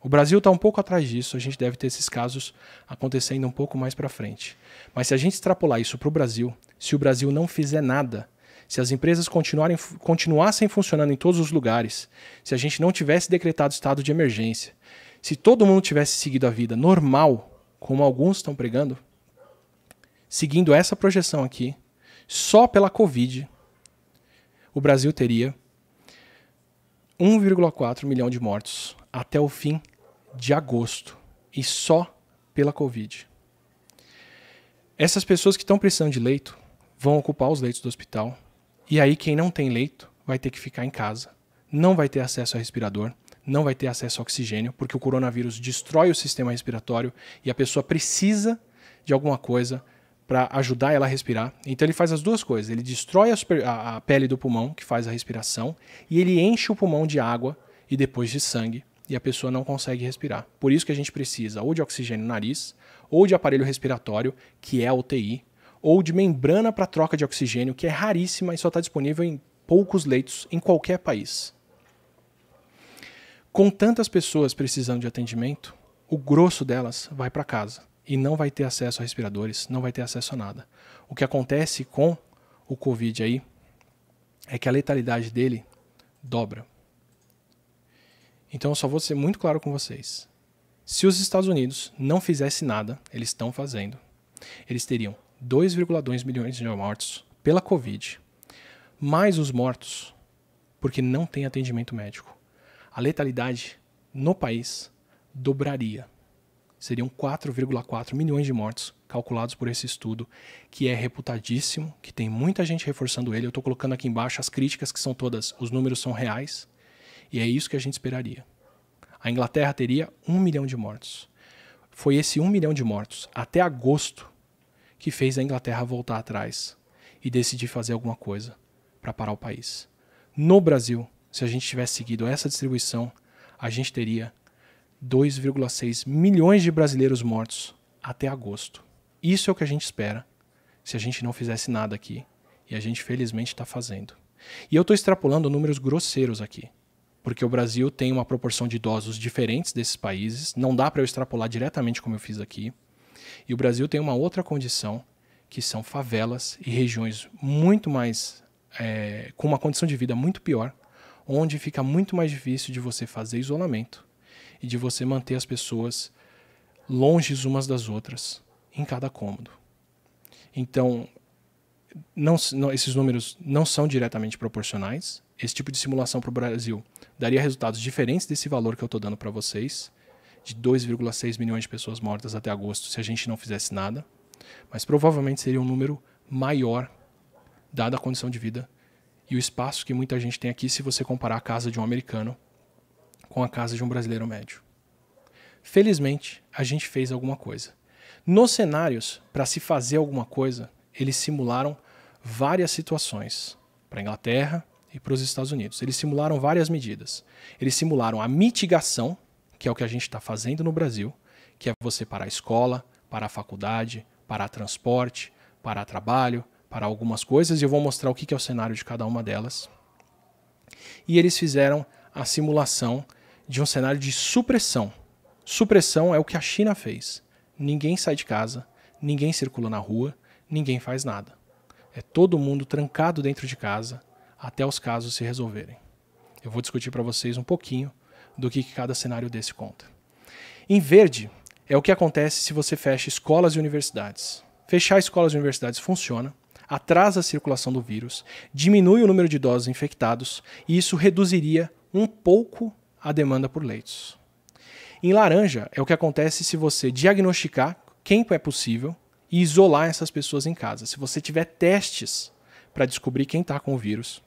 O Brasil está um pouco atrás disso, a gente deve ter esses casos acontecendo um pouco mais para frente. Mas se a gente extrapolar isso para o Brasil, se o Brasil não fizer nada, se as empresas continuarem, continuassem funcionando em todos os lugares, se a gente não tivesse decretado estado de emergência, se todo mundo tivesse seguido a vida normal, como alguns estão pregando, seguindo essa projeção aqui, só pela Covid, o Brasil teria 1,4 milhão de mortos até o fim de agosto. E só pela Covid. Essas pessoas que estão precisando de leito vão ocupar os leitos do hospital. E aí, quem não tem leito vai ter que ficar em casa. Não vai ter acesso a respirador, não vai ter acesso a oxigênio, porque o coronavírus destrói o sistema respiratório e a pessoa precisa de alguma coisa para ajudar ela a respirar. Então ele faz as duas coisas: ele destrói a, super, a, a, pele do pulmão, que faz a respiração, e ele enche o pulmão de água e depois de sangue, e a pessoa não consegue respirar. Por isso que a gente precisa ou de oxigênio no nariz, ou de aparelho respiratório, que é a UTI, ou de membrana para troca de oxigênio, que é raríssima e só está disponível em poucos leitos em qualquer país. Com tantas pessoas precisando de atendimento, o grosso delas vai para casa e não vai ter acesso a respiradores, não vai ter acesso a nada. O que acontece com o Covid aí é que a letalidade dele dobra. Então eu só vou ser muito claro com vocês. Se os Estados Unidos não fizessem nada, eles estão fazendo, eles teriam 2,2 milhões de mortos pela Covid, mais os mortos porque não tem atendimento médico. A letalidade no país dobraria seriam 4,4 milhões de mortos calculados por esse estudo, que é reputadíssimo, que tem muita gente reforçando ele. Eu estou colocando aqui embaixo as críticas, que são todas, os números são reais, e é isso que a gente esperaria. A Inglaterra teria 1 milhão de mortos. Foi esse 1 milhão de mortos, até agosto, que fez a Inglaterra voltar atrás e decidir fazer alguma coisa para parar o país. No Brasil, se a gente tivesse seguido essa distribuição, a gente teria 2,6 milhões de brasileiros mortos até agosto. Isso é o que a gente espera se a gente não fizesse nada aqui. E a gente felizmente está fazendo. E eu estou extrapolando números grosseiros aqui, porque o Brasil tem uma proporção de idosos diferentes desses países, não dá para eu extrapolar diretamente como eu fiz aqui. E o Brasil tem uma outra condição, que são favelas e regiões muito mais. É, com uma condição de vida muito pior, onde fica muito mais difícil de você fazer isolamento e de você manter as pessoas longes umas das outras em cada cômodo. Então, não, não, esses números não são diretamente proporcionais. Esse tipo de simulação para o Brasil daria resultados diferentes desse valor que eu estou dando para vocês, de 2,6 milhões de pessoas mortas até agosto, se a gente não fizesse nada. Mas provavelmente seria um número maior, dada a condição de vida e o espaço que muita gente tem aqui, se você comparar a casa de um americano com a casa de um brasileiro médio. Felizmente, a gente fez alguma coisa. Nos cenários, para se fazer alguma coisa, eles simularam várias situações para a Inglaterra e para os Estados Unidos. Eles simularam várias medidas. Eles simularam a mitigação, que é o que a gente está fazendo no Brasil, que é você parar a escola, parar a faculdade, parar transporte, parar trabalho, parar algumas coisas, e eu vou mostrar o que é o cenário de cada uma delas. E eles fizeram a simulação de um cenário de supressão. Supressão é o que a China fez. Ninguém sai de casa, ninguém circula na rua, ninguém faz nada. É todo mundo trancado dentro de casa até os casos se resolverem. Eu vou discutir para vocês um pouquinho do que cada cenário desse conta. Em verde, é o que acontece se você fecha escolas e universidades. Fechar escolas e universidades funciona, atrasa a circulação do vírus, diminui o número de doses infectados e isso reduziria um pouco a demanda por leitos. Em laranja é o que acontece se você diagnosticar quem é possível e isolar essas pessoas em casa. Se você tiver testes para descobrir quem está com o vírus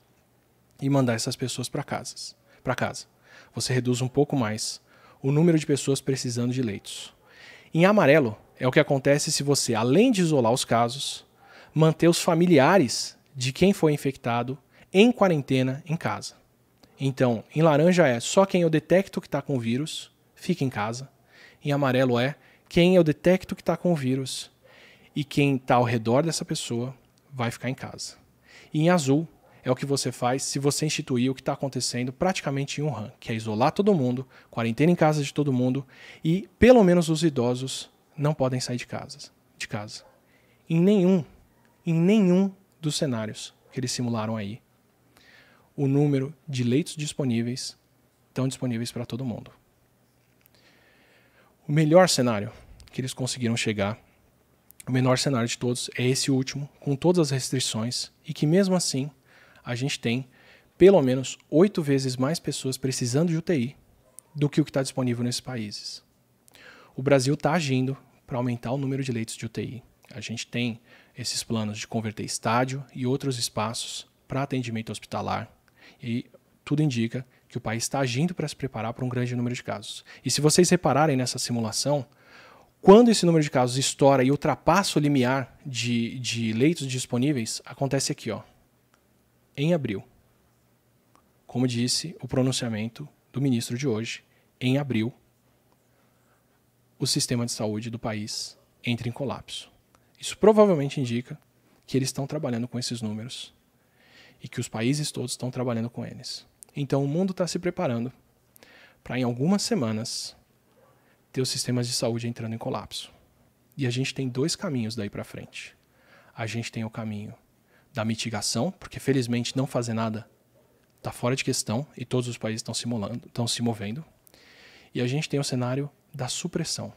e mandar essas pessoas para casas, para casa, você reduz um pouco mais o número de pessoas precisando de leitos. Em amarelo é o que acontece se você, além de isolar os casos, manter os familiares de quem foi infectado em quarentena em casa. Então, em laranja é só quem eu detecto que está com vírus, fica em casa. Em amarelo é quem eu detecto que está com vírus e quem está ao redor dessa pessoa vai ficar em casa. E em azul é o que você faz se você instituir o que está acontecendo praticamente em um RAM, que é isolar todo mundo, quarentena em casa de todo mundo e pelo menos os idosos não podem sair de casa. De casa. Em nenhum, em nenhum dos cenários que eles simularam aí, o número de leitos disponíveis estão disponíveis para todo mundo. O melhor cenário que eles conseguiram chegar, o menor cenário de todos, é esse último, com todas as restrições, e que mesmo assim a gente tem pelo menos oito vezes mais pessoas precisando de UTI do que o que está disponível nesses países. O Brasil está agindo para aumentar o número de leitos de UTI. A gente tem esses planos de converter estádio e outros espaços para atendimento hospitalar. E tudo indica que o país está agindo para se preparar para um grande número de casos. E se vocês repararem nessa simulação, quando esse número de casos estoura e ultrapassa o limiar de, de leitos disponíveis, acontece aqui, ó, em abril. Como disse o pronunciamento do ministro de hoje, em abril, o sistema de saúde do país entra em colapso. Isso provavelmente indica que eles estão trabalhando com esses números e que os países todos estão trabalhando com eles. Então o mundo está se preparando para, em algumas semanas, ter os sistemas de saúde entrando em colapso. E a gente tem dois caminhos daí para frente. A gente tem o caminho da mitigação, porque felizmente não fazer nada está fora de questão e todos os países estão simulando, estão se movendo. E a gente tem o cenário da supressão.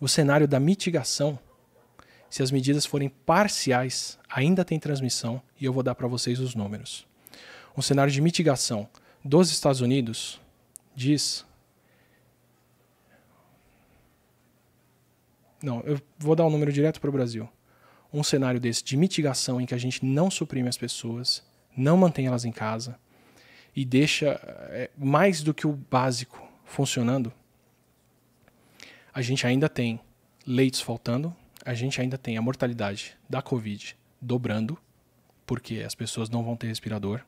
O cenário da mitigação se as medidas forem parciais, ainda tem transmissão e eu vou dar para vocês os números. Um cenário de mitigação dos Estados Unidos diz. Não, eu vou dar um número direto para o Brasil. Um cenário desse de mitigação em que a gente não suprime as pessoas, não mantém elas em casa e deixa é, mais do que o básico funcionando, a gente ainda tem leitos faltando, a gente ainda tem a mortalidade da Covid dobrando, porque as pessoas não vão ter respirador.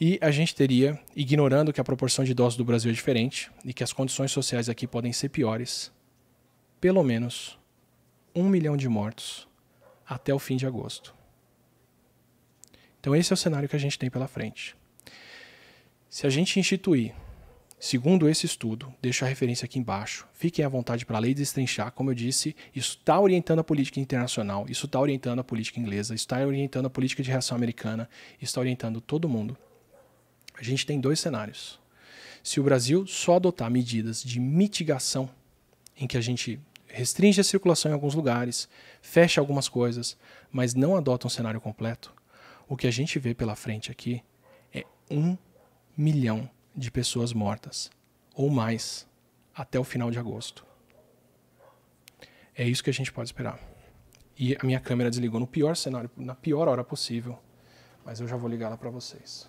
E a gente teria, ignorando que a proporção de idosos do Brasil é diferente e que as condições sociais aqui podem ser piores, pelo menos um milhão de mortos até o fim de agosto. Então, esse é o cenário que a gente tem pela frente. Se a gente instituir Segundo esse estudo, deixo a referência aqui embaixo. Fiquem à vontade para ler e destrinchar. Como eu disse, isso está orientando a política internacional, isso está orientando a política inglesa, isso está orientando a política de reação americana, está orientando todo mundo. A gente tem dois cenários. Se o Brasil só adotar medidas de mitigação, em que a gente restringe a circulação em alguns lugares, fecha algumas coisas, mas não adota um cenário completo, o que a gente vê pela frente aqui é um milhão de pessoas mortas, ou mais, até o final de agosto. É isso que a gente pode esperar. E a minha câmera desligou no pior cenário, na pior hora possível, mas eu já vou ligá-la para vocês.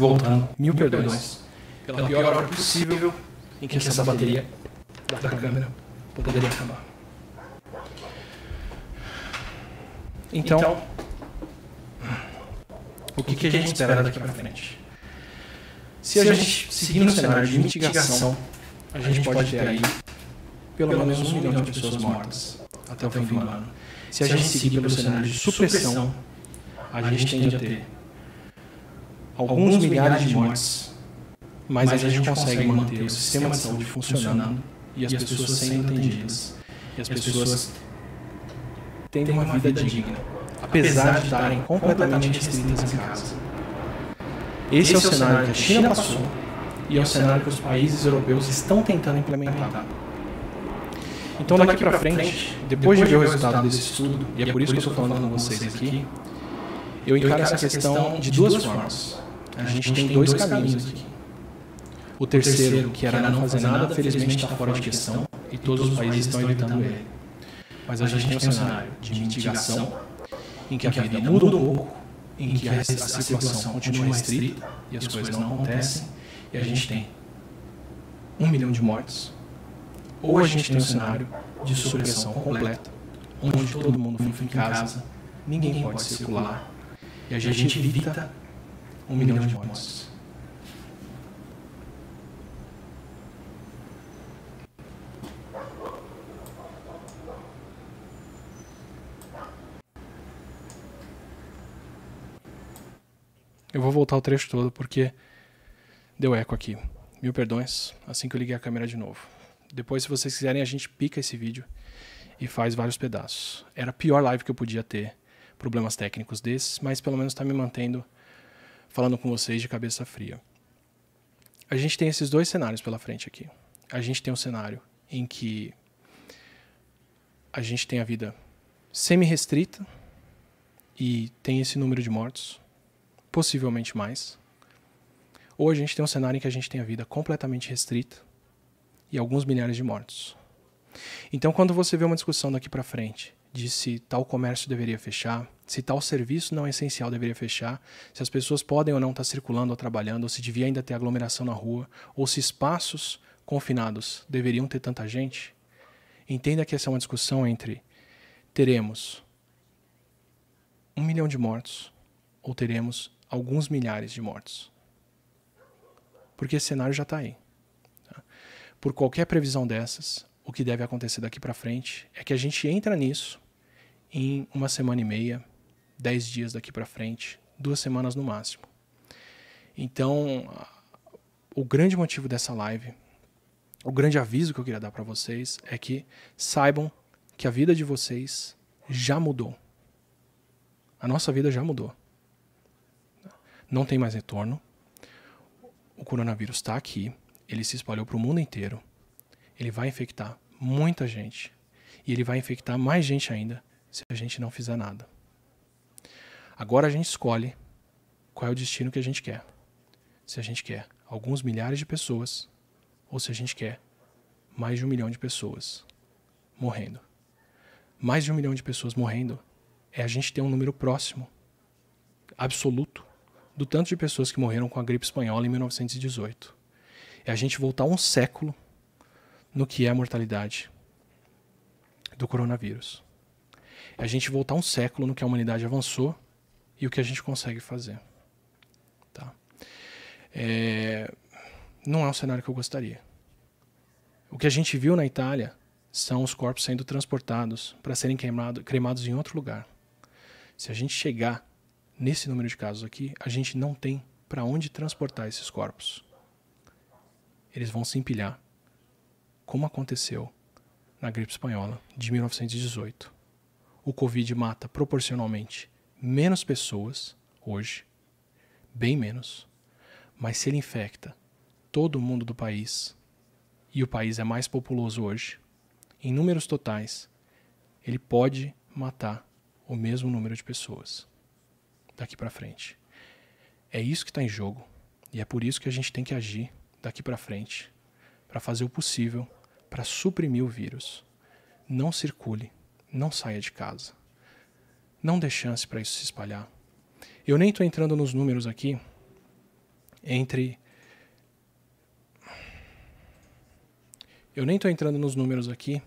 voltando, mil perdões, pela pior hora possível em que essa bateria da câmera poderia acabar. Então, então o que, que, a gente espera daqui para frente? Se a gente seguir no cenário de mitigação, a gente pode ter aí pelo menos um milhão de pessoas mortas até o fim do ano. Se a gente seguir pelo cenário de supressão, a gente tende a ter alguns milhares de mortes. Mas, mas a gente consegue manter o sistema de saúde funcionando e as pessoas sendo atendidas. E as pessoas tendo uma vida digna, apesar de estarem completamente restritas em casa. Esse é o cenário que a China passou e é o cenário que os países europeus estão tentando implementar. Então daqui para frente, depois de ver o resultado desse estudo, e é por isso que eu estou falando com vocês aqui, eu encaro essa questão de duas formas. A gente, a gente tem, dois, dois caminhos aqui. O terceiro, que era não fazer nada, felizmente está fora de questão e todos os países estão evitando ele. Mas a gente tem um cenário de mitigação, em que a vida muda um pouco, em que a, situação continua restrita e as coisas não acontecem, e a gente tem um milhão de mortes, ou a gente tem um cenário de supressão completa, onde todo mundo fica em casa, ninguém pode circular, e a gente evita um milhão de mortos. Eu vou voltar o trecho todo porque deu eco aqui. Mil perdões, assim que eu liguei a câmera de novo. Depois, se vocês quiserem, a gente pica esse vídeo e faz vários pedaços. Era a pior live que eu podia ter, problemas técnicos desses, mas pelo menos está me mantendo falando com vocês de cabeça fria. A gente tem esses dois cenários pela frente aqui. A gente tem um cenário em que a gente tem a vida semi-restrita e tem esse número de mortos, possivelmente mais. Ou a gente tem um cenário em que a gente tem a vida completamente restrita e alguns milhares de mortos. Então, quando você vê uma discussão daqui para frente de se tal comércio deveria fechar, se tal serviço não é essencial deveria fechar, se as pessoas podem ou não estar circulando ou trabalhando, ou se devia ainda ter aglomeração na rua, ou se espaços confinados deveriam ter tanta gente. Entenda que essa é uma discussão entre teremos um milhão de mortos ou teremos alguns milhares de mortos. Porque esse cenário já está aí. Tá? Por qualquer previsão dessas, o que deve acontecer daqui para frente é que a gente entra nisso em uma semana e meia, dez dias daqui para frente, duas semanas no máximo. Então, o grande motivo dessa live, o grande aviso que eu queria dar para vocês é que saibam que a vida de vocês já mudou. A nossa vida já mudou. Não tem mais retorno. O coronavírus está aqui. Ele se espalhou para o mundo inteiro. Ele vai infectar muita gente. E ele vai infectar mais gente ainda se a gente não fizer nada. Agora a gente escolhe qual é o destino que a gente quer. Se a gente quer alguns milhares de pessoas ou se a gente quer mais de um milhão de pessoas morrendo. Mais de um milhão de pessoas morrendo é a gente ter um número próximo, absoluto, do tanto de pessoas que morreram com a gripe espanhola em 1918. É a gente voltar um século no que é a mortalidade do coronavírus a gente voltar um século no que a humanidade avançou e o que a gente consegue fazer. Tá? É, não é um cenário que eu gostaria. O que a gente viu na Itália são os corpos sendo transportados para serem queimado, cremados em outro lugar. Se a gente chegar nesse número de casos aqui, a gente não tem para onde transportar esses corpos. Eles vão se empilhar, como aconteceu na gripe espanhola de 1918 o Covid mata proporcionalmente menos pessoas hoje, bem menos, mas se ele infecta todo mundo do país, e o país é mais populoso hoje, em números totais, ele pode matar o mesmo número de pessoas daqui para frente. É isso que está em jogo e é por isso que a gente tem que agir daqui para frente para fazer o possível para suprimir o vírus. Não circule não saia de casa. Não dê chance para isso se espalhar. Eu nem estou entrando nos números aqui entre. Eu nem estou entrando nos números aqui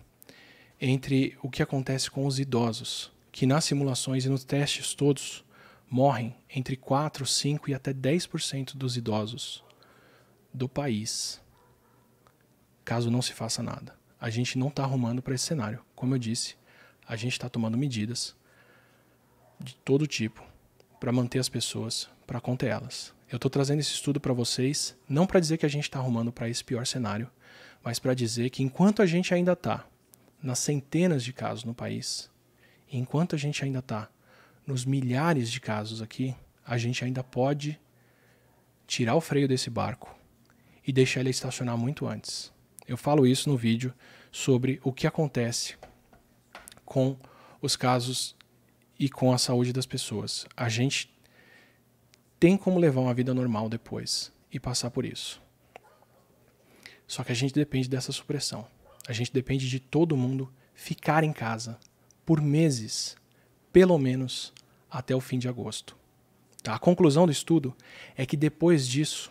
entre o que acontece com os idosos, que nas simulações e nos testes todos morrem entre 4, 5 e até 10% dos idosos do país, caso não se faça nada. A gente não está arrumando para esse cenário. Como eu disse, a gente está tomando medidas de todo tipo para manter as pessoas, para conter elas. Eu estou trazendo esse estudo para vocês, não para dizer que a gente está arrumando para esse pior cenário, mas para dizer que enquanto a gente ainda está nas centenas de casos no país, enquanto a gente ainda está nos milhares de casos aqui, a gente ainda pode tirar o freio desse barco e deixar ele estacionar muito antes. Eu falo isso no vídeo sobre o que acontece com os casos e com a saúde das pessoas. A gente tem como levar uma vida normal depois e passar por isso. Só que a gente depende dessa supressão. A gente depende de todo mundo ficar em casa por meses, pelo menos até o fim de agosto. Tá? A conclusão do estudo é que depois disso,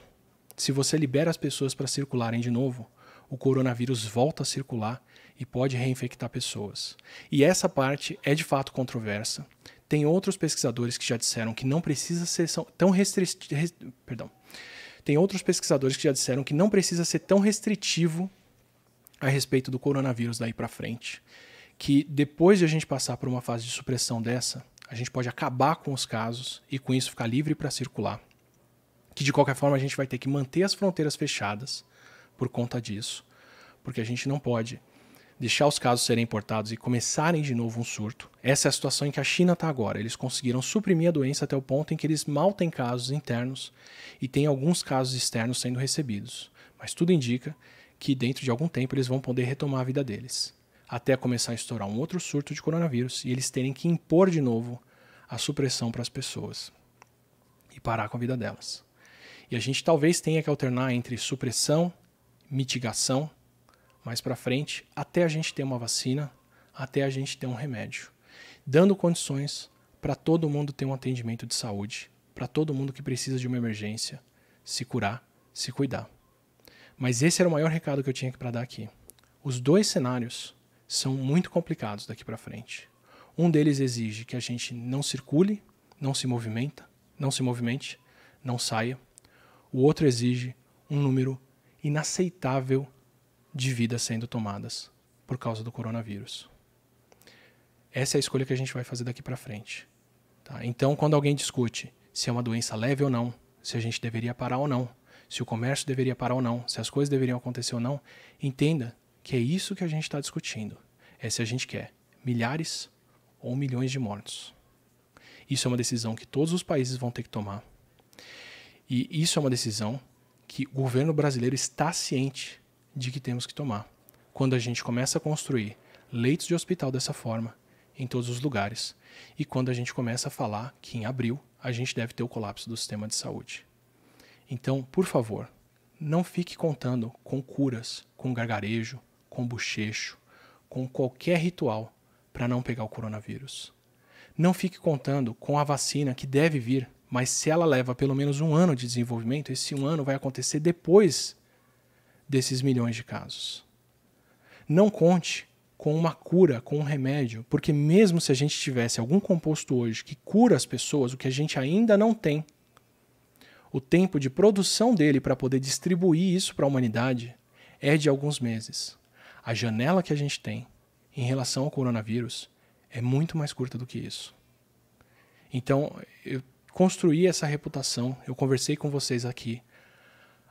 se você libera as pessoas para circularem de novo, o coronavírus volta a circular e pode reinfectar pessoas. E essa parte é de fato controversa. Tem outros pesquisadores que já disseram que não precisa ser tão restritivo. Rest... Perdão. Tem outros pesquisadores que já disseram que não precisa ser tão restritivo a respeito do coronavírus daí para frente. Que depois de a gente passar por uma fase de supressão dessa, a gente pode acabar com os casos e com isso ficar livre para circular. Que de qualquer forma a gente vai ter que manter as fronteiras fechadas por conta disso, porque a gente não pode deixar os casos serem importados e começarem de novo um surto. Essa é a situação em que a China está agora. Eles conseguiram suprimir a doença até o ponto em que eles mal têm casos internos e têm alguns casos externos sendo recebidos. Mas tudo indica que dentro de algum tempo eles vão poder retomar a vida deles, até começar a estourar um outro surto de coronavírus e eles terem que impor de novo a supressão para as pessoas e parar com a vida delas. E a gente talvez tenha que alternar entre supressão, mitigação mais para frente, até a gente ter uma vacina, até a gente ter um remédio, dando condições para todo mundo ter um atendimento de saúde, para todo mundo que precisa de uma emergência se curar, se cuidar. Mas esse era o maior recado que eu tinha para dar aqui. Os dois cenários são muito complicados daqui para frente. Um deles exige que a gente não circule, não se movimenta, não se movimente, não saia. O outro exige um número inaceitável de vidas sendo tomadas por causa do coronavírus. Essa é a escolha que a gente vai fazer daqui para frente. Tá? Então, quando alguém discute se é uma doença leve ou não, se a gente deveria parar ou não, se o comércio deveria parar ou não, se as coisas deveriam acontecer ou não, entenda que é isso que a gente está discutindo. É se a gente quer milhares ou milhões de mortos. Isso é uma decisão que todos os países vão ter que tomar. E isso é uma decisão que o governo brasileiro está ciente de que temos que tomar. Quando a gente começa a construir leitos de hospital dessa forma, em todos os lugares, e quando a gente começa a falar que em abril a gente deve ter o colapso do sistema de saúde. Então, por favor, não fique contando com curas, com gargarejo, com bochecho, com qualquer ritual para não pegar o coronavírus. Não fique contando com a vacina que deve vir, mas se ela leva pelo menos um ano de desenvolvimento, esse um ano vai acontecer depois desses milhões de casos. Não conte com uma cura, com um remédio, porque mesmo se a gente tivesse algum composto hoje que cura as pessoas, o que a gente ainda não tem, o tempo de produção dele para poder distribuir isso para a humanidade é de alguns meses. A janela que a gente tem em relação ao coronavírus é muito mais curta do que isso. Então, eu construí essa reputação, eu conversei com vocês aqui.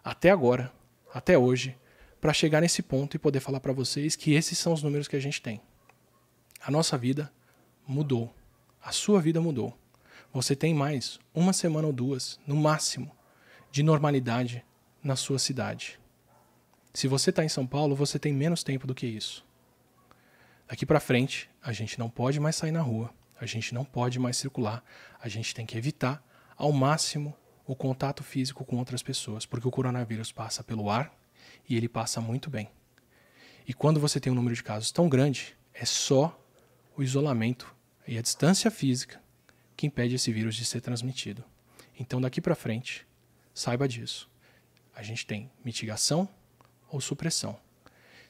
Até agora, até hoje para chegar nesse ponto e poder falar para vocês que esses são os números que a gente tem. A nossa vida mudou. A sua vida mudou. Você tem mais uma semana ou duas, no máximo, de normalidade na sua cidade. Se você está em São Paulo, você tem menos tempo do que isso. Daqui para frente, a gente não pode mais sair na rua, a gente não pode mais circular, a gente tem que evitar ao máximo o contato físico com outras pessoas, porque o coronavírus passa pelo ar e ele passa muito bem. E quando você tem um número de casos tão grande, é só o isolamento e a distância física que impede esse vírus de ser transmitido. Então, daqui para frente, saiba disso. A gente tem mitigação ou supressão.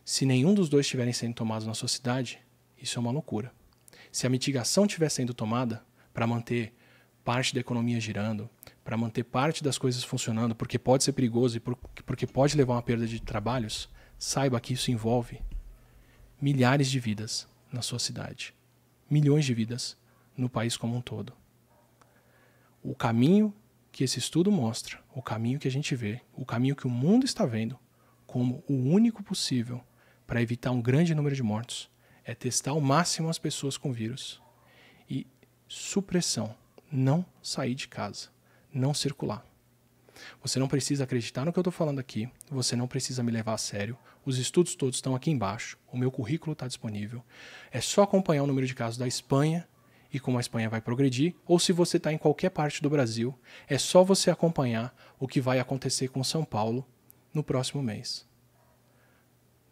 Se nenhum dos dois estiverem sendo tomados na sua cidade, isso é uma loucura. Se a mitigação estiver sendo tomada para manter parte da economia girando, para manter parte das coisas funcionando, porque pode ser perigoso e porque pode levar a uma perda de trabalhos, saiba que isso envolve milhares de vidas na sua cidade, milhões de vidas no país como um todo. O caminho que esse estudo mostra, o caminho que a gente vê, o caminho que o mundo está vendo como o único possível para evitar um grande número de mortos é testar ao máximo as pessoas com vírus e supressão, não sair de casa não circular. Você não precisa acreditar no que eu estou falando aqui, você não precisa me levar a sério. Os estudos todos estão aqui embaixo, o meu currículo está disponível. É só acompanhar o número de casos da Espanha e como a Espanha vai progredir, ou se você está em qualquer parte do Brasil, é só você acompanhar o que vai acontecer com São Paulo no próximo mês.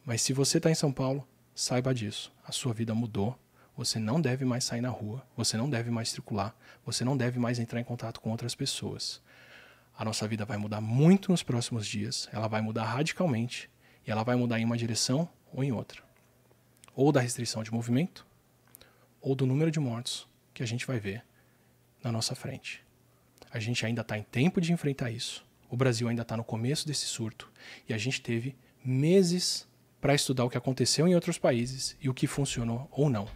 Mas se você está em São Paulo, saiba disso, a sua vida mudou você não deve mais sair na rua, você não deve mais circular, você não deve mais entrar em contato com outras pessoas. A nossa vida vai mudar muito nos próximos dias, ela vai mudar radicalmente e ela vai mudar em uma direção ou em outra. Ou da restrição de movimento, ou do número de mortos que a gente vai ver na nossa frente. A gente ainda está em tempo de enfrentar isso. O Brasil ainda está no começo desse surto e a gente teve meses para estudar o que aconteceu em outros países e o que funcionou ou não.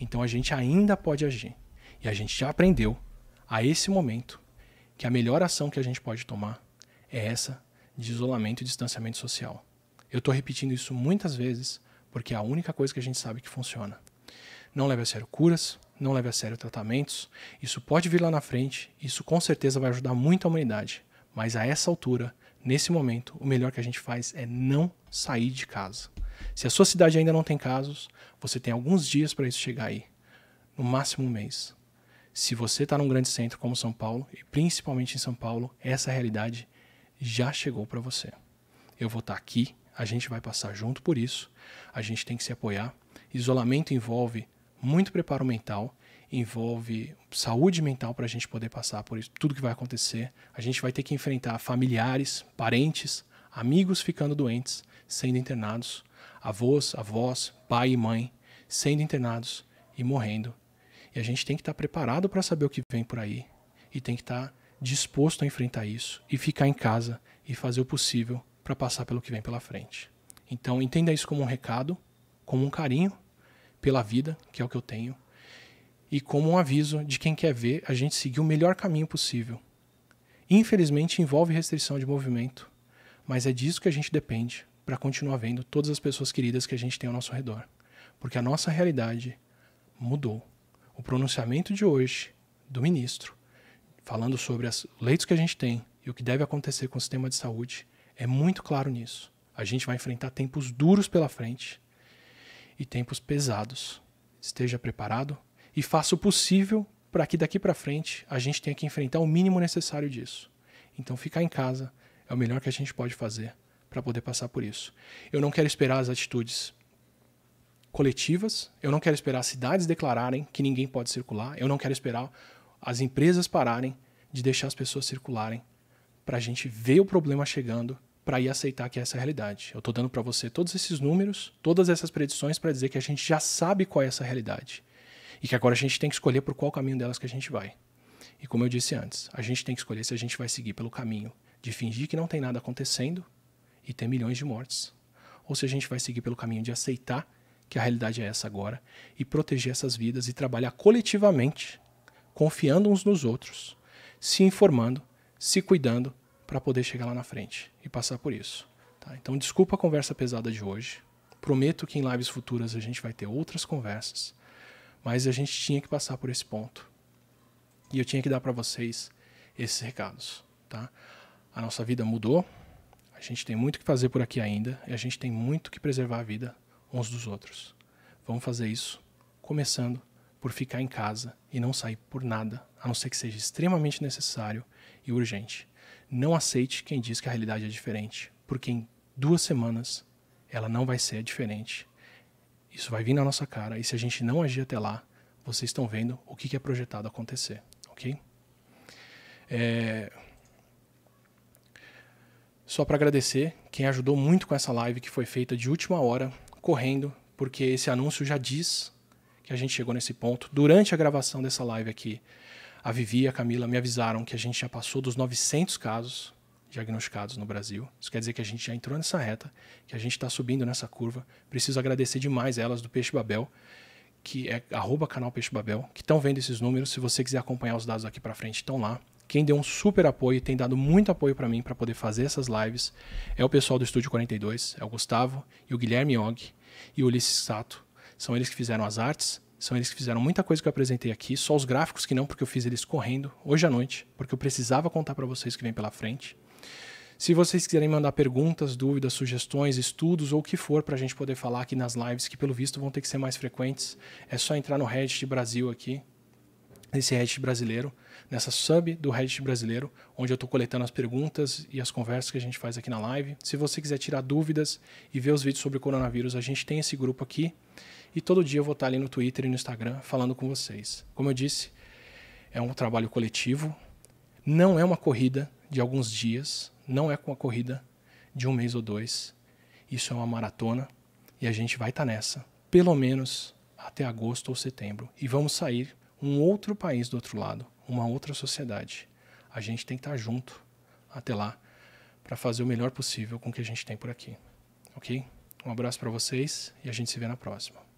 Então a gente ainda pode agir. E a gente já aprendeu a esse momento que a melhor ação que a gente pode tomar é essa de isolamento e distanciamento social. Eu estou repetindo isso muitas vezes porque é a única coisa que a gente sabe que funciona. Não leve a sério curas, não leve a sério tratamentos. Isso pode vir lá na frente, isso com certeza vai ajudar muito a humanidade. Mas a essa altura, nesse momento, o melhor que a gente faz é não sair de casa. Se a sua cidade ainda não tem casos, você tem alguns dias para isso chegar aí. No máximo um mês. Se você está num grande centro como São Paulo, e principalmente em São Paulo, essa realidade já chegou para você. Eu vou estar tá aqui, a gente vai passar junto por isso, a gente tem que se apoiar. Isolamento envolve muito preparo mental, envolve saúde mental para a gente poder passar por isso, tudo que vai acontecer. A gente vai ter que enfrentar familiares, parentes, amigos ficando doentes, sendo internados avós, avós, pai e mãe sendo internados e morrendo. E a gente tem que estar preparado para saber o que vem por aí e tem que estar disposto a enfrentar isso e ficar em casa e fazer o possível para passar pelo que vem pela frente. Então entenda isso como um recado, como um carinho pela vida, que é o que eu tenho, e como um aviso de quem quer ver a gente seguir o melhor caminho possível. Infelizmente envolve restrição de movimento, mas é disso que a gente depende para continuar vendo todas as pessoas queridas que a gente tem ao nosso redor. Porque a nossa realidade mudou. O pronunciamento de hoje do ministro, falando sobre os leitos que a gente tem e o que deve acontecer com o sistema de saúde, é muito claro nisso. A gente vai enfrentar tempos duros pela frente e tempos pesados. Esteja preparado e faça o possível para que daqui para frente a gente tenha que enfrentar o mínimo necessário disso. Então ficar em casa é o melhor que a gente pode fazer para poder passar por isso. Eu não quero esperar as atitudes coletivas, eu não quero esperar as cidades declararem que ninguém pode circular, eu não quero esperar as empresas pararem de deixar as pessoas circularem para a gente ver o problema chegando para ir aceitar que essa é a realidade. Eu estou dando para você todos esses números, todas essas predições para dizer que a gente já sabe qual é essa realidade e que agora a gente tem que escolher por qual caminho delas que a gente vai. E como eu disse antes, a gente tem que escolher se a gente vai seguir pelo caminho de fingir que não tem nada acontecendo e ter milhões de mortes, ou se a gente vai seguir pelo caminho de aceitar que a realidade é essa agora e proteger essas vidas e trabalhar coletivamente, confiando uns nos outros, se informando, se cuidando para poder chegar lá na frente e passar por isso. Tá? Então, desculpa a conversa pesada de hoje. Prometo que em lives futuras a gente vai ter outras conversas, mas a gente tinha que passar por esse ponto e eu tinha que dar para vocês esses recados. Tá? A nossa vida mudou, gente tem muito que fazer por aqui ainda e a gente tem muito que preservar a vida uns dos outros. Vamos fazer isso começando por ficar em casa e não sair por nada, a não ser que seja extremamente necessário e urgente. Não aceite quem diz que a realidade é diferente, porque em duas semanas ela não vai ser diferente. Isso vai vir na nossa cara e se a gente não agir até lá, vocês estão vendo o que é projetado acontecer, ok? É, só para agradecer quem ajudou muito com essa live que foi feita de última hora, correndo, porque esse anúncio já diz que a gente chegou nesse ponto. Durante a gravação dessa live aqui, a Vivi e a Camila me avisaram que a gente já passou dos 900 casos diagnosticados no Brasil. Isso quer dizer que a gente já entrou nessa reta, que a gente está subindo nessa curva. Preciso agradecer demais elas do Peixe Babel, que é arroba canal Peixe Babel, que estão vendo esses números. Se você quiser acompanhar os dados aqui para frente, estão lá. Quem deu um super apoio, tem dado muito apoio para mim para poder fazer essas lives, é o pessoal do Estúdio 42, é o Gustavo e o Guilherme Og e o Ulisses Sato. São eles que fizeram as artes, são eles que fizeram muita coisa que eu apresentei aqui, só os gráficos que não, porque eu fiz eles correndo hoje à noite, porque eu precisava contar para vocês o que vem pela frente. Se vocês quiserem mandar perguntas, dúvidas, sugestões, estudos ou o que for para a gente poder falar aqui nas lives, que pelo visto vão ter que ser mais frequentes, é só entrar no Reddit Brasil aqui, nesse Reddit brasileiro nessa sub do Reddit brasileiro, onde eu estou coletando as perguntas e as conversas que a gente faz aqui na live. Se você quiser tirar dúvidas e ver os vídeos sobre coronavírus, a gente tem esse grupo aqui. E todo dia eu vou estar ali no Twitter e no Instagram falando com vocês. Como eu disse, é um trabalho coletivo, não é uma corrida de alguns dias, não é uma corrida de um mês ou dois. Isso é uma maratona e a gente vai estar nessa, pelo menos até agosto ou setembro. E vamos sair um outro país do outro lado uma outra sociedade. A gente tem que estar junto até lá para fazer o melhor possível com o que a gente tem por aqui. Ok? Um abraço para vocês e a gente se vê na próxima.